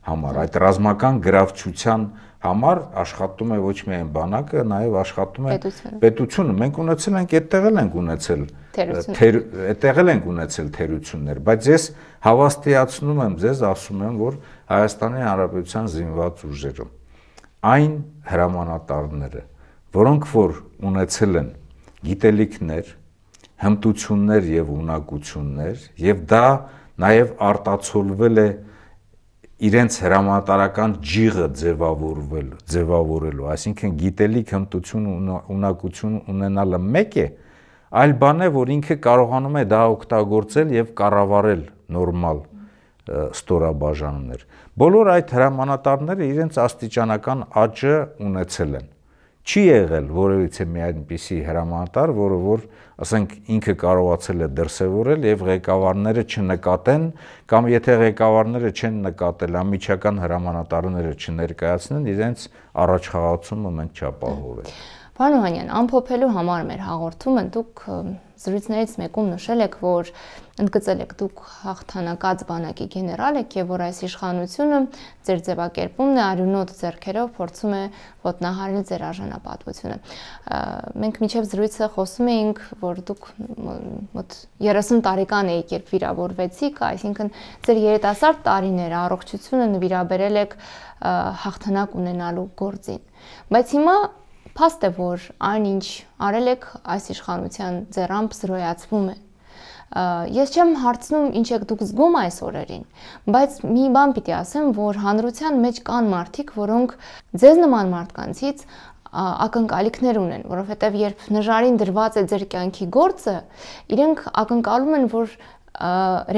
համար։ Այդ ռազմական գրավչության համար աշխատում է ոչ միայն բանակը, նաև աշխատում է պետությունը։ Մենք ունեցել ենք, այդտեղ էլ ենք ունեցել թեր այդտեղ էլ ենք ունեցել թերություններ, բայց ես հավաստիացնում եմ ձեզ, ասում եմ, որ Հայաստանի Հանրապետության զինված ուժերը այն հրամանատարները, որոնք որ ունեցել են գիտելիքներ, հմտություններ եւ ունակություններ եւ դա նաեւ արտացոլվել է իրենց հրամատարական ջիղը ձևավորվել, ձևավորելու, այսինքն գիտելիք, հմտություն ու ունակություն ունենալը մեկ է, այլ բան է, որ ինքը կարողանում է դա օգտագործել եւ կառավարել նորմալ ստորաբաժանումներ։ Բոլոր այդ հրամանատարները իրենց աստիճանական աճը ունեցել են չի եղել որևիցե մի այնպիսի հրամանատար, որը որ, ասենք, ինքը կարողացել է դրսևորել եւ ղեկավարները չնկատեն կամ եթե ղեկավարները չեն նկատել, ամիջական հրամանատարները չներկայացնեն, իրենց առաջխաղացումը մենք չապահովենք։ Պարոն Հանյան, ամփոփելու համար մեր հաղորդումը դուք զրույցներից մեկում նշել եք, որ ընդգծել եք դուք հաղթանակած բանակի գեներալ եք եւ որ այս իշխանությունը ձեր ձևակերպումն է արյունոտ зерքերով փորձում է ոտնահարել ձեր արժանապատվությունը։ Մենք միջև զրույցը խոսում էինք, որ դուք մոտ 30 տարեկան էիք, երբ վիրավորվեցիք, այսինքն ձեր երիտասարդ տարիները առողջությունը նվիրաբերել եք հաղթանակ ունենալու գործին։ Բայց հիմա Փաստ է, որ այնինչ արել եք այս իշխանության ձեռամբ զրոյացվում է։ Ես չեմ հարցնում ինչ եք դուք զգում այս օրերին, բայց մի բան պիտի ասեմ, որ հանրության մեջ կան մարդիկ, որոնք ձեզ նման մարդկանցից ակնկալիքներ ունեն, որովհետև երբ նժարին դրված է ձեր կյանքի գործը, իրենք ակնկալում են, որ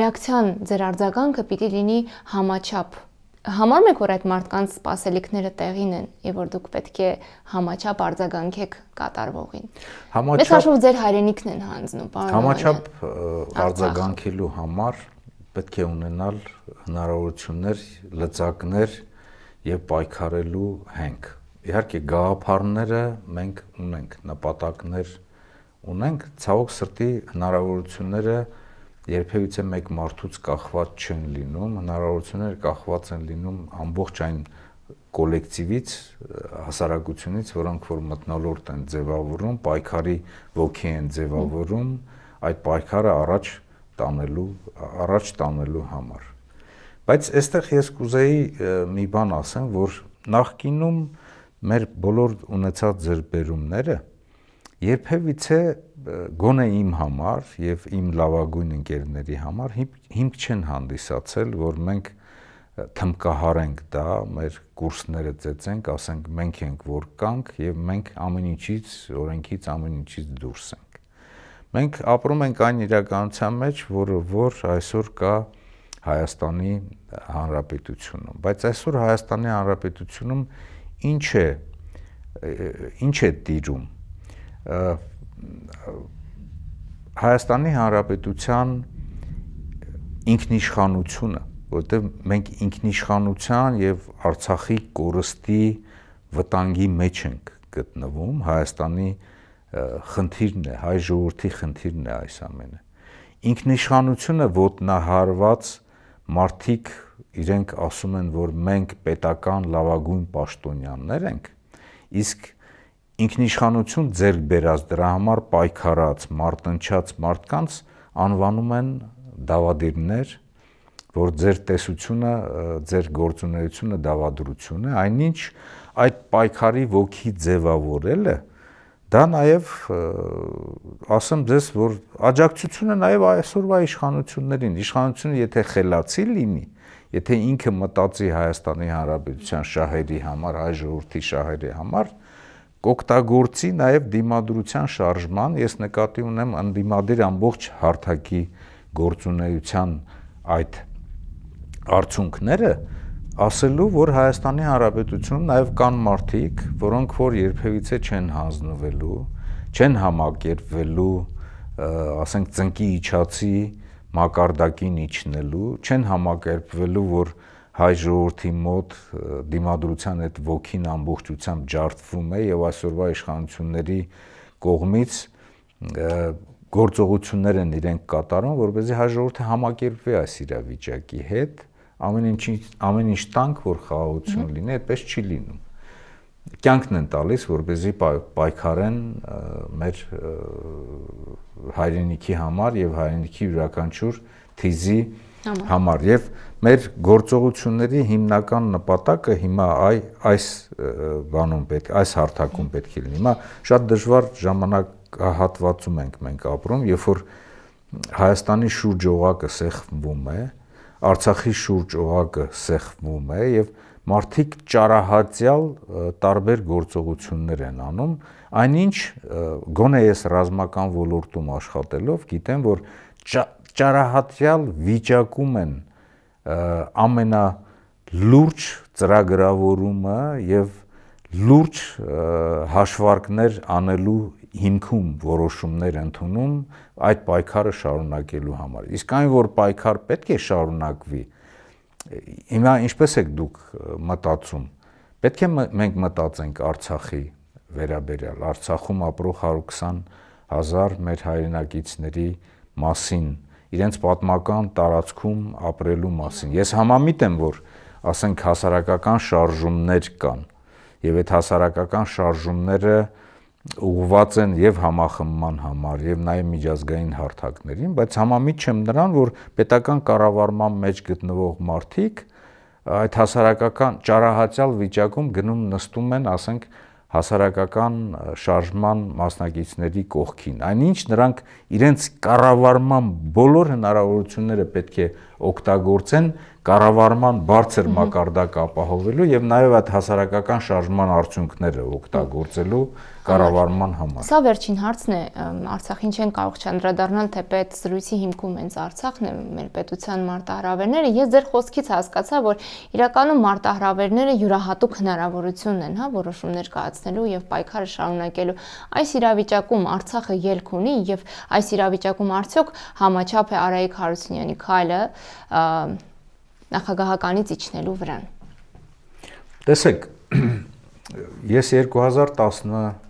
ռեակցիան ձեր արձագանքը պիտի լինի համաչափ Համարում եք, որ այդ մարդկանց սпасելիքները տեղին են եւ որ դուք պետք է համաչափ արձագանքեք կատարվողին։ Համաչափ Մեծ հաշվով ձեր հայրենիքն են հանձնում, պարոն։ Համաչափ արձագանքելու համար պետք է ունենալ հնարավորություններ, լծակներ եւ պայքարելու հենք։ Իհարկե գաղափարները մենք ունենք, նպատակներ ունենք, ցավոք սրտի հնարավորությունները երբևիցե մեկ մարդուց կախված չեն լինում, հնարավորությունները կախված են լինում ամբողջ այն կոլեկտիվից, հասարակությունից, որոնք որ մտնոլորտ են ձևավորում, պայքարի ոգի են ձևավորում, այդ պայքարը առաջ տանելու, առաջ տանելու համար։ Բայց այստեղ ես կուզեի մի բան ասեմ, որ նախկինում մեր բոլոր ունեցած ձերբերումները երբևիցե գոնե իմ համար եւ իմ լավագույն ընկերների համար հիմք չեն հանդիսացել, որ մենք թմկահարենք դա, մեր կուրսները ծեծենք, ասենք մենք ենք որ կանք եւ մենք ամեն ինչից, օրենքից ամեն ինչից դուրս ենք։ Մենք ապրում ենք այն իրականության մեջ, որը որ այսօր կա Հայաստանի Հանրապետությունում, բայց այսօր Հայաստանի Հանրապետությունում ինչ է ինչ է դիրում Հայաստանի Հանրապետության ինքնիշխանությունը, որտեղ մենք ինքնիշխանության եւ Արցախի կորստի վտանգի մեջ ենք գտնվում, Հայաստանի խնդիրն է, հայ ժողովրդի խնդիրն է այս ամենը։ Ինքնիշխանությունը ոտնահարված մարդիկ իրենք ասում են, որ մենք պետական լավագույն պաշտոնյաններ ենք, իսկ ինքնիշխանություն ձեռք բերած դրա համար պայքարած, մարտնչած մարդկանց անվանում են դավադիրներ, որ ձեր տեսությունը, ձեր գործունեությունը դավադրություն է, այնինչ այդ պայքարի ոգի ձևավորելը դա նաև ասեմ ձեզ, որ աջակցությունը նաև այսօրվա իշխանություններին, իշխանությունը եթե խելացի լինի, եթե ինքը մտածի Հայաստանի Հանրապետության շահերի համար, հայ ժողովրդի շահերի համար, կօգտագործի նաև դիմադրության շարժման, ես նկատի ունեմ անդիմադիր ամբողջ հարթակի գործունեության այդ արդյունքները, ասելու, որ Հայաստանի Հանրապետությունում նաև կան մարդիկ, որոնք որ երբևիցե չեն հանձնվելու, չեն համակերպվելու, ասենք ծնկի իջացի մակարդակին իջնելու, չեն համակերպվելու, որ հայ ժողովրդի մոտ դիմադրության այդ ոգին ամբողջությամբ ջարդվում է եւ այսօրվա իշխանությունների կողմից գործողություններ են իրենք կատարում, որպեսզի հայ ժողովուրդը համակերպվի այս իրավիճակի հետ, ամեն ինչ ամեն ինչ տանք, որ խաղաղություն լինի, այդպես չի լինում։ Կյանքն են տալիս, որպեսզի պայքարեն մեր հայրենիքի համար եւ հայրենիքի յուրաքանչյուր թիզի համար եւ մեր գործողությունների հիմնական նպատակը հիմա այ այս բանում պետք, այս հարթակում պետք է լինի։ Հիմա շատ դժվար ժամանակահատվածում ենք մենք ապրում, երբ որ Հայաստանի շուրջ օղակը սեղմվում է, Արցախի շուրջ օղակը սեղմվում է եւ մարդիկ ճարահատյալ տարբեր գործողություններ են անում, այնինչ գոնե ես ռազմական ոլորտում աշխատելով գիտեմ, որ ճարահատյալ վիճակում են ա, ամենա լուրջ ծրագրավորումը եւ լուրջ հաշվարկներ անելու հիմքում որոշումներ ընդունում այդ պայքարը շարունակելու համար։ Իսկ այն որ պայքար պետք է շարունակվի, հիմա ինչպես եք դուք մտածում։ Պետք է մենք մտածենք Արցախի վերաբերյալ, Արցախում ապրող 120 հազար մեր հայրենակիցների մասին, իրենց պատմական տարածքում ապրելու մասին։ Ես համամիտ եմ, որ ասենք հասարակական շարժումներ կան եւ այդ հասարակական շարժումները ուղված են եւ համախմբման համար եւ նաեւ միջազգային հարթակներին, բայց համամիտ չեմ նրան, որ պետական կառավարման մեջ գտնվող մարդիկ այդ հասարակական ճարահացյալ վիճակում գնում նստում են, ասենք, հասարակական շարժման մասնակիցների կողքին։ Այնինչ նրանք իրենց կառավարման բոլոր հնարավորությունները պետք է օգտագործեն կառավարման բարձր մակարդակ ապահովելու եւ նաեւ այդ հասարակական շարժման արդյունքները օգտագործելու mm -hmm կառավարման համար։ Սա վերջին հարցն է, Արցախին չեն կարող չանդրադառնալ, թեպետ զրույցի հիմքում հենց Արցախն է, մեր պետության մարտահրավերները։ Ես ձեր խոսքից հասկացա, որ իրականում մարտահրավերները յուրահատուկ հնարավորություն են, հա, որոշումներ կայացնելու եւ պայքարը շարունակելու։ Այս իրավիճակում Արցախը ելք ունի եւ այս իրավիճակում արդյոք համաչափ է Արայիկ Հարությունյանի քայլը նախագահականից իջնելու վրան։ Տեսեք, ես 2019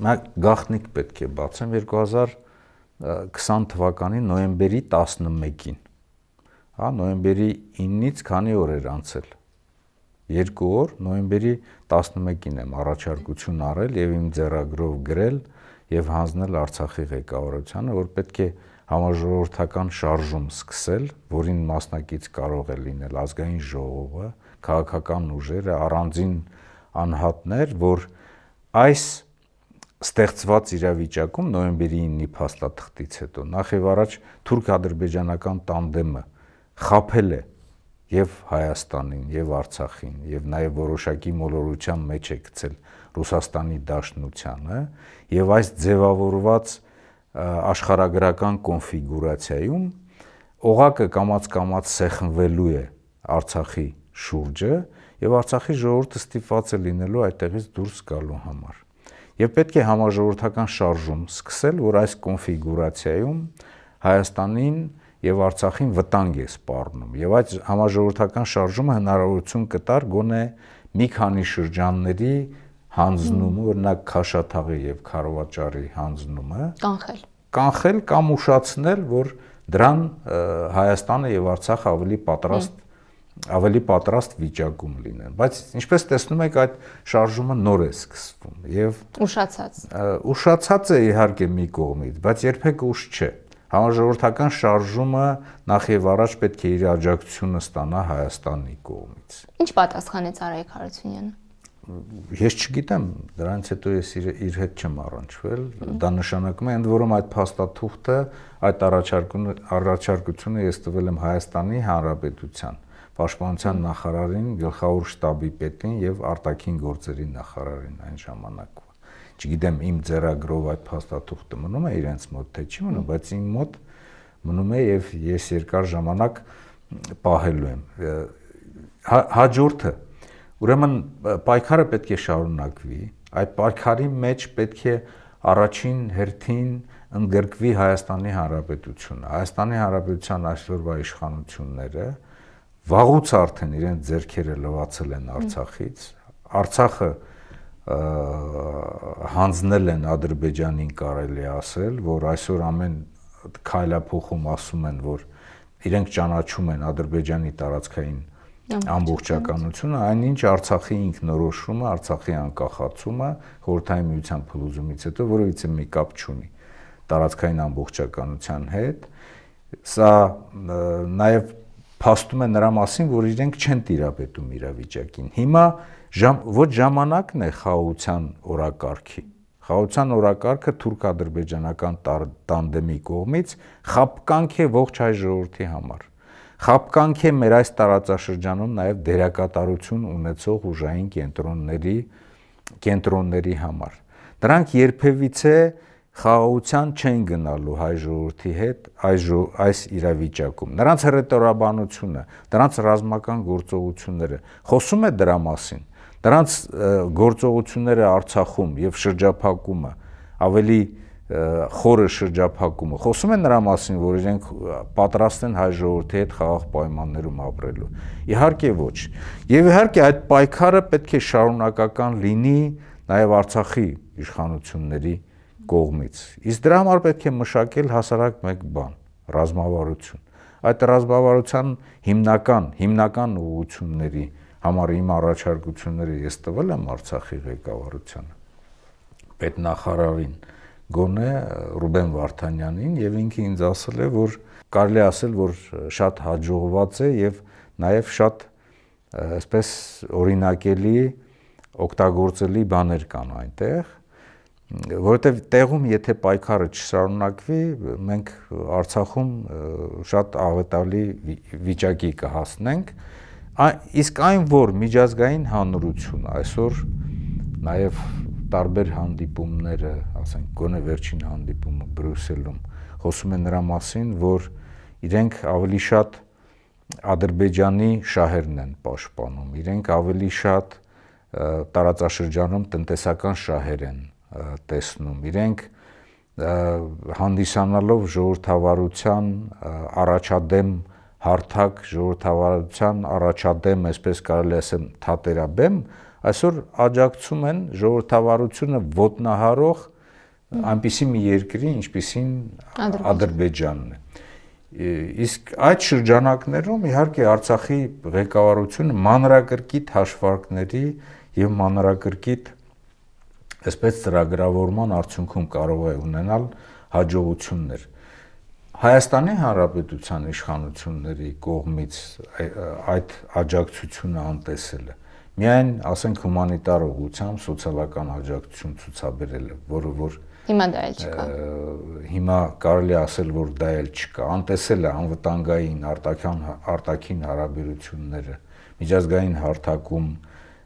մա գախնիկ պետք է բացեմ 2020 թվականի նոյեմբերի 11-ին։ Հա նոյեմբերի 9-ից քանի օր էր անցել։ 2 օր նոյեմբերի 11-ին եմ առաջարկություն արել եւ իմ ձեռագրով գրել եւ հանձնել Արցախի ղեկավարությանը, որ պետք է համաժողովրդական շարժում սկսել, որին մասնակից կարող է լինել ազգային ժողովը, քաղաքական ուժերը, առանձին անհատներ, որ այս ստեղծված իրավիճակում նոյեմբերի 9-ի փաստաթղթից հետո նախ եւ առաջ թուրք-ադրբեջանական տանդեմը խაფել է եւ Հայաստանին, եւ Արցախին, եւ նաեւ որոշակի մոլորության մեջ է գցել Ռուսաստանի Դաշնությանը եւ այս ձևավորված աշխարհագրական կոնֆիգուրացիայում օղակը կամած-կամած սեղմվելու է Արցախի շուրջը եւ Արցախի ժողովուրդը ստիպված է լինելու այդտեղից դուրս գալու համար։ Եվ պետք է համաժողովրդական շարժում սկսել, որ այս կոնֆիգուրացիայում Հայաստանին եւ Արցախին վտանգ է սպառնում։ Եվ այդ համաժողովրդական շարժումը հնարավորություն կտար գոնե մի քանի շրջանների հանձնումը, օրինակ Քաշաթաղի եւ Խարովաճարի հանձնումը կանխել։ Կանխել կամ ուշացնել, որ դրան Հայաստանը եւ Արցախը ավելի պատրաստ mm -hmm ավելի պատրաստ վիճակում լինեն։ Բայց ինչպես տեսնում եք, այդ շարժումը նոր է սկսվում եւ ուշացած։ Ուշացած է իհարկե մի կողմից, բայց երբեք ուշ չէ։ Համաժողովրդական շարժումը նախ եւ առաջ պետք է իր աջակցությունը ստանա Հայաստանի կողմից։ Ինչ պատասխանեց Արայք Հարությունյանը ես չգիտեմ, դրանից հետո ես իր, իր հետ չեմ առնչվել։ Դա նշանակում է, ընդ որում այդ փաստաթուղթը, այդ առաջարկությունը առաջարկությունը ես տվել եմ Հայաստանի Հանրապետության պաշտպանության նախարարին, գլխավոր շտաբի պետին եւ արտաքին գործերի նախարարին այն ժամանակ։ Չգիտեմ իմ ձեռագրով այդ փաստաթուղթը մնում է իրենց մոտ թե չի մնում, բայց իմ մոտ մնում է եւ ես երկար ժամանակ պահելու եմ։ Հաջորդը ուրեմն պայքարը պետք է շարունակվի։ Այդ պայքարի մեջ պետք է առաջին հերթին ընդգրկվի Հայաստանի Հանրապետությունը, Հայաստանի Հանրապետության այսօրվա իշխանությունները, վաղուց արդեն իրենց ձերքերը լվացել են Արցախից։ Արցախը հանձնել են Ադրբեջանին կարելի ասել, որ այսօր ամեն քայլափոխում ասում են, որ իրենք ճանաչում են Ադրբեջանի տարածքային ամբողջականությունը, այնինչ Արցախի ինքնորոշումը, Արցախի անկախացումը խորհրդային միության փլուզումից հետո որևիցե մի կապ չունի տարածքային ամբողջականության հետ։ Սա նաև փաստում են նրա մասին, որ իրենք չեն տիրապետում իրավիճակին։ Հիմա ժամ, ոչ ժամանակն է խաղաղության օրակարգի։ Խաղաղության օրակարգը թուրք-ադրբեջանական տանդեմի կողմից խապկանք է ողջ հայ ժողովրդի համար։ Խապկանք է մեր այս տարածաշրջանում նաև դերակատարություն ունեցող ուժային կենտրոնների կենտրոնների համար։ Դրանք երբևիցե խաղաղության չեն գնալու հայ ժողովրդի հետ այս այս իրավիճակում։ Նրանց հռետորաբանությունը, նրանց ռազմական գործողությունները խոսում է դրա մասին։ Նրանց գործողությունները Արցախում եւ շրջափակումը ավելի խորը շրջափակումը խոսում են նրա մասին, որ իրենք պատրաստ են հայ ժողովրդի հետ խաղաղ պայմաններում ապրելու։ Իհարկե ոչ։ Եվ իհարկե այդ պայքարը պետք է շարունակական լինի նաև Արցախի իշխանությունների կողմից։ Իսկ դրա համար պետք է մշակել հասարակ մեկ բան՝ ռազմավարություն։ Այդ ռազմավարության հիմնական հիմնական ուղությունների համար իմ առաջարկությունները ես տվել եմ Արցախի ղեկավարությանը։ Պետնախարարին գոնե Ռուբեն Վարդանյանին եւ ինքը ինձ ասել է, որ կարելի ասել, որ շատ հաջողված է եւ նաեւ շատ այսպես օրինակելի օգտագործելի բաներ կան այնտեղ որովհետև տեղում եթե պայքարը չշարունակվի, մենք Արցախում շատ աղետալի վիճակի կհասնենք։ Ա, Իսկ այն, որ միջազգային հանրություն այսօր նաև տարբեր հանդիպումները, ասենք, գոնե վերջին հանդիպումը Բրյուսելում խոսում է նրա մասին, որ իրենք ավելի շատ Ադրբեջանի շահերն են պաշտպանում, իրենք ավելի շատ տարածաշրջանում տնտեսական շահեր են տեսնում։ Իրենք հանդիսանալով ժողովրդավարության առաջադեմ հարթակ ժողովրդավարության առաջադեմ, այսպես կարելի ասեմ, թատերաբեմ, այսօր աջակցում են ժողովրդավարությունը ոտնահարող այնպիսի մի երկրի, ինչպիսին Ադրբեջանն է։ Իսկ այդ շրջանակներում իհարկե Արցախի ղեկավարությունը մանրակրկիտ հաշվարկների եւ մանրակրկիտ այսպես ծրագրավորման արդյունքում կարող է ունենալ հաջողություններ։ Հայաստանի Հանրապետության իշխանությունների կողմից այդ աջակցությունը անտեսել է։ Միայն, ասենք, հումանիտար ուղղությամբ սոցիալական աջակցություն ցուցաբերել է, որը որ Հիմա դա էլ չկա։ Հիմա կարելի ասել, որ դա էլ չկա։ Անտեսել է անվտանգային արտաքին արտաքին հարաբերությունները, միջազգային հարթակում,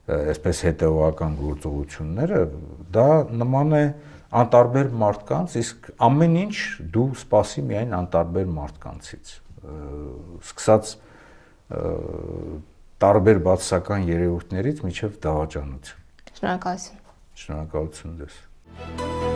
այսպես հետեւական գործողությունները, դա նման է անտարբեր մարդկանց, իսկ ամեն ինչ դու սпасի միայն անտարբեր մարդկանցից։ Սկսած տարբեր բացական երևույթներից միջև դավաճանություն։ Շնորհակալություն։ Շնորհակալություն ձեզ։ Thank you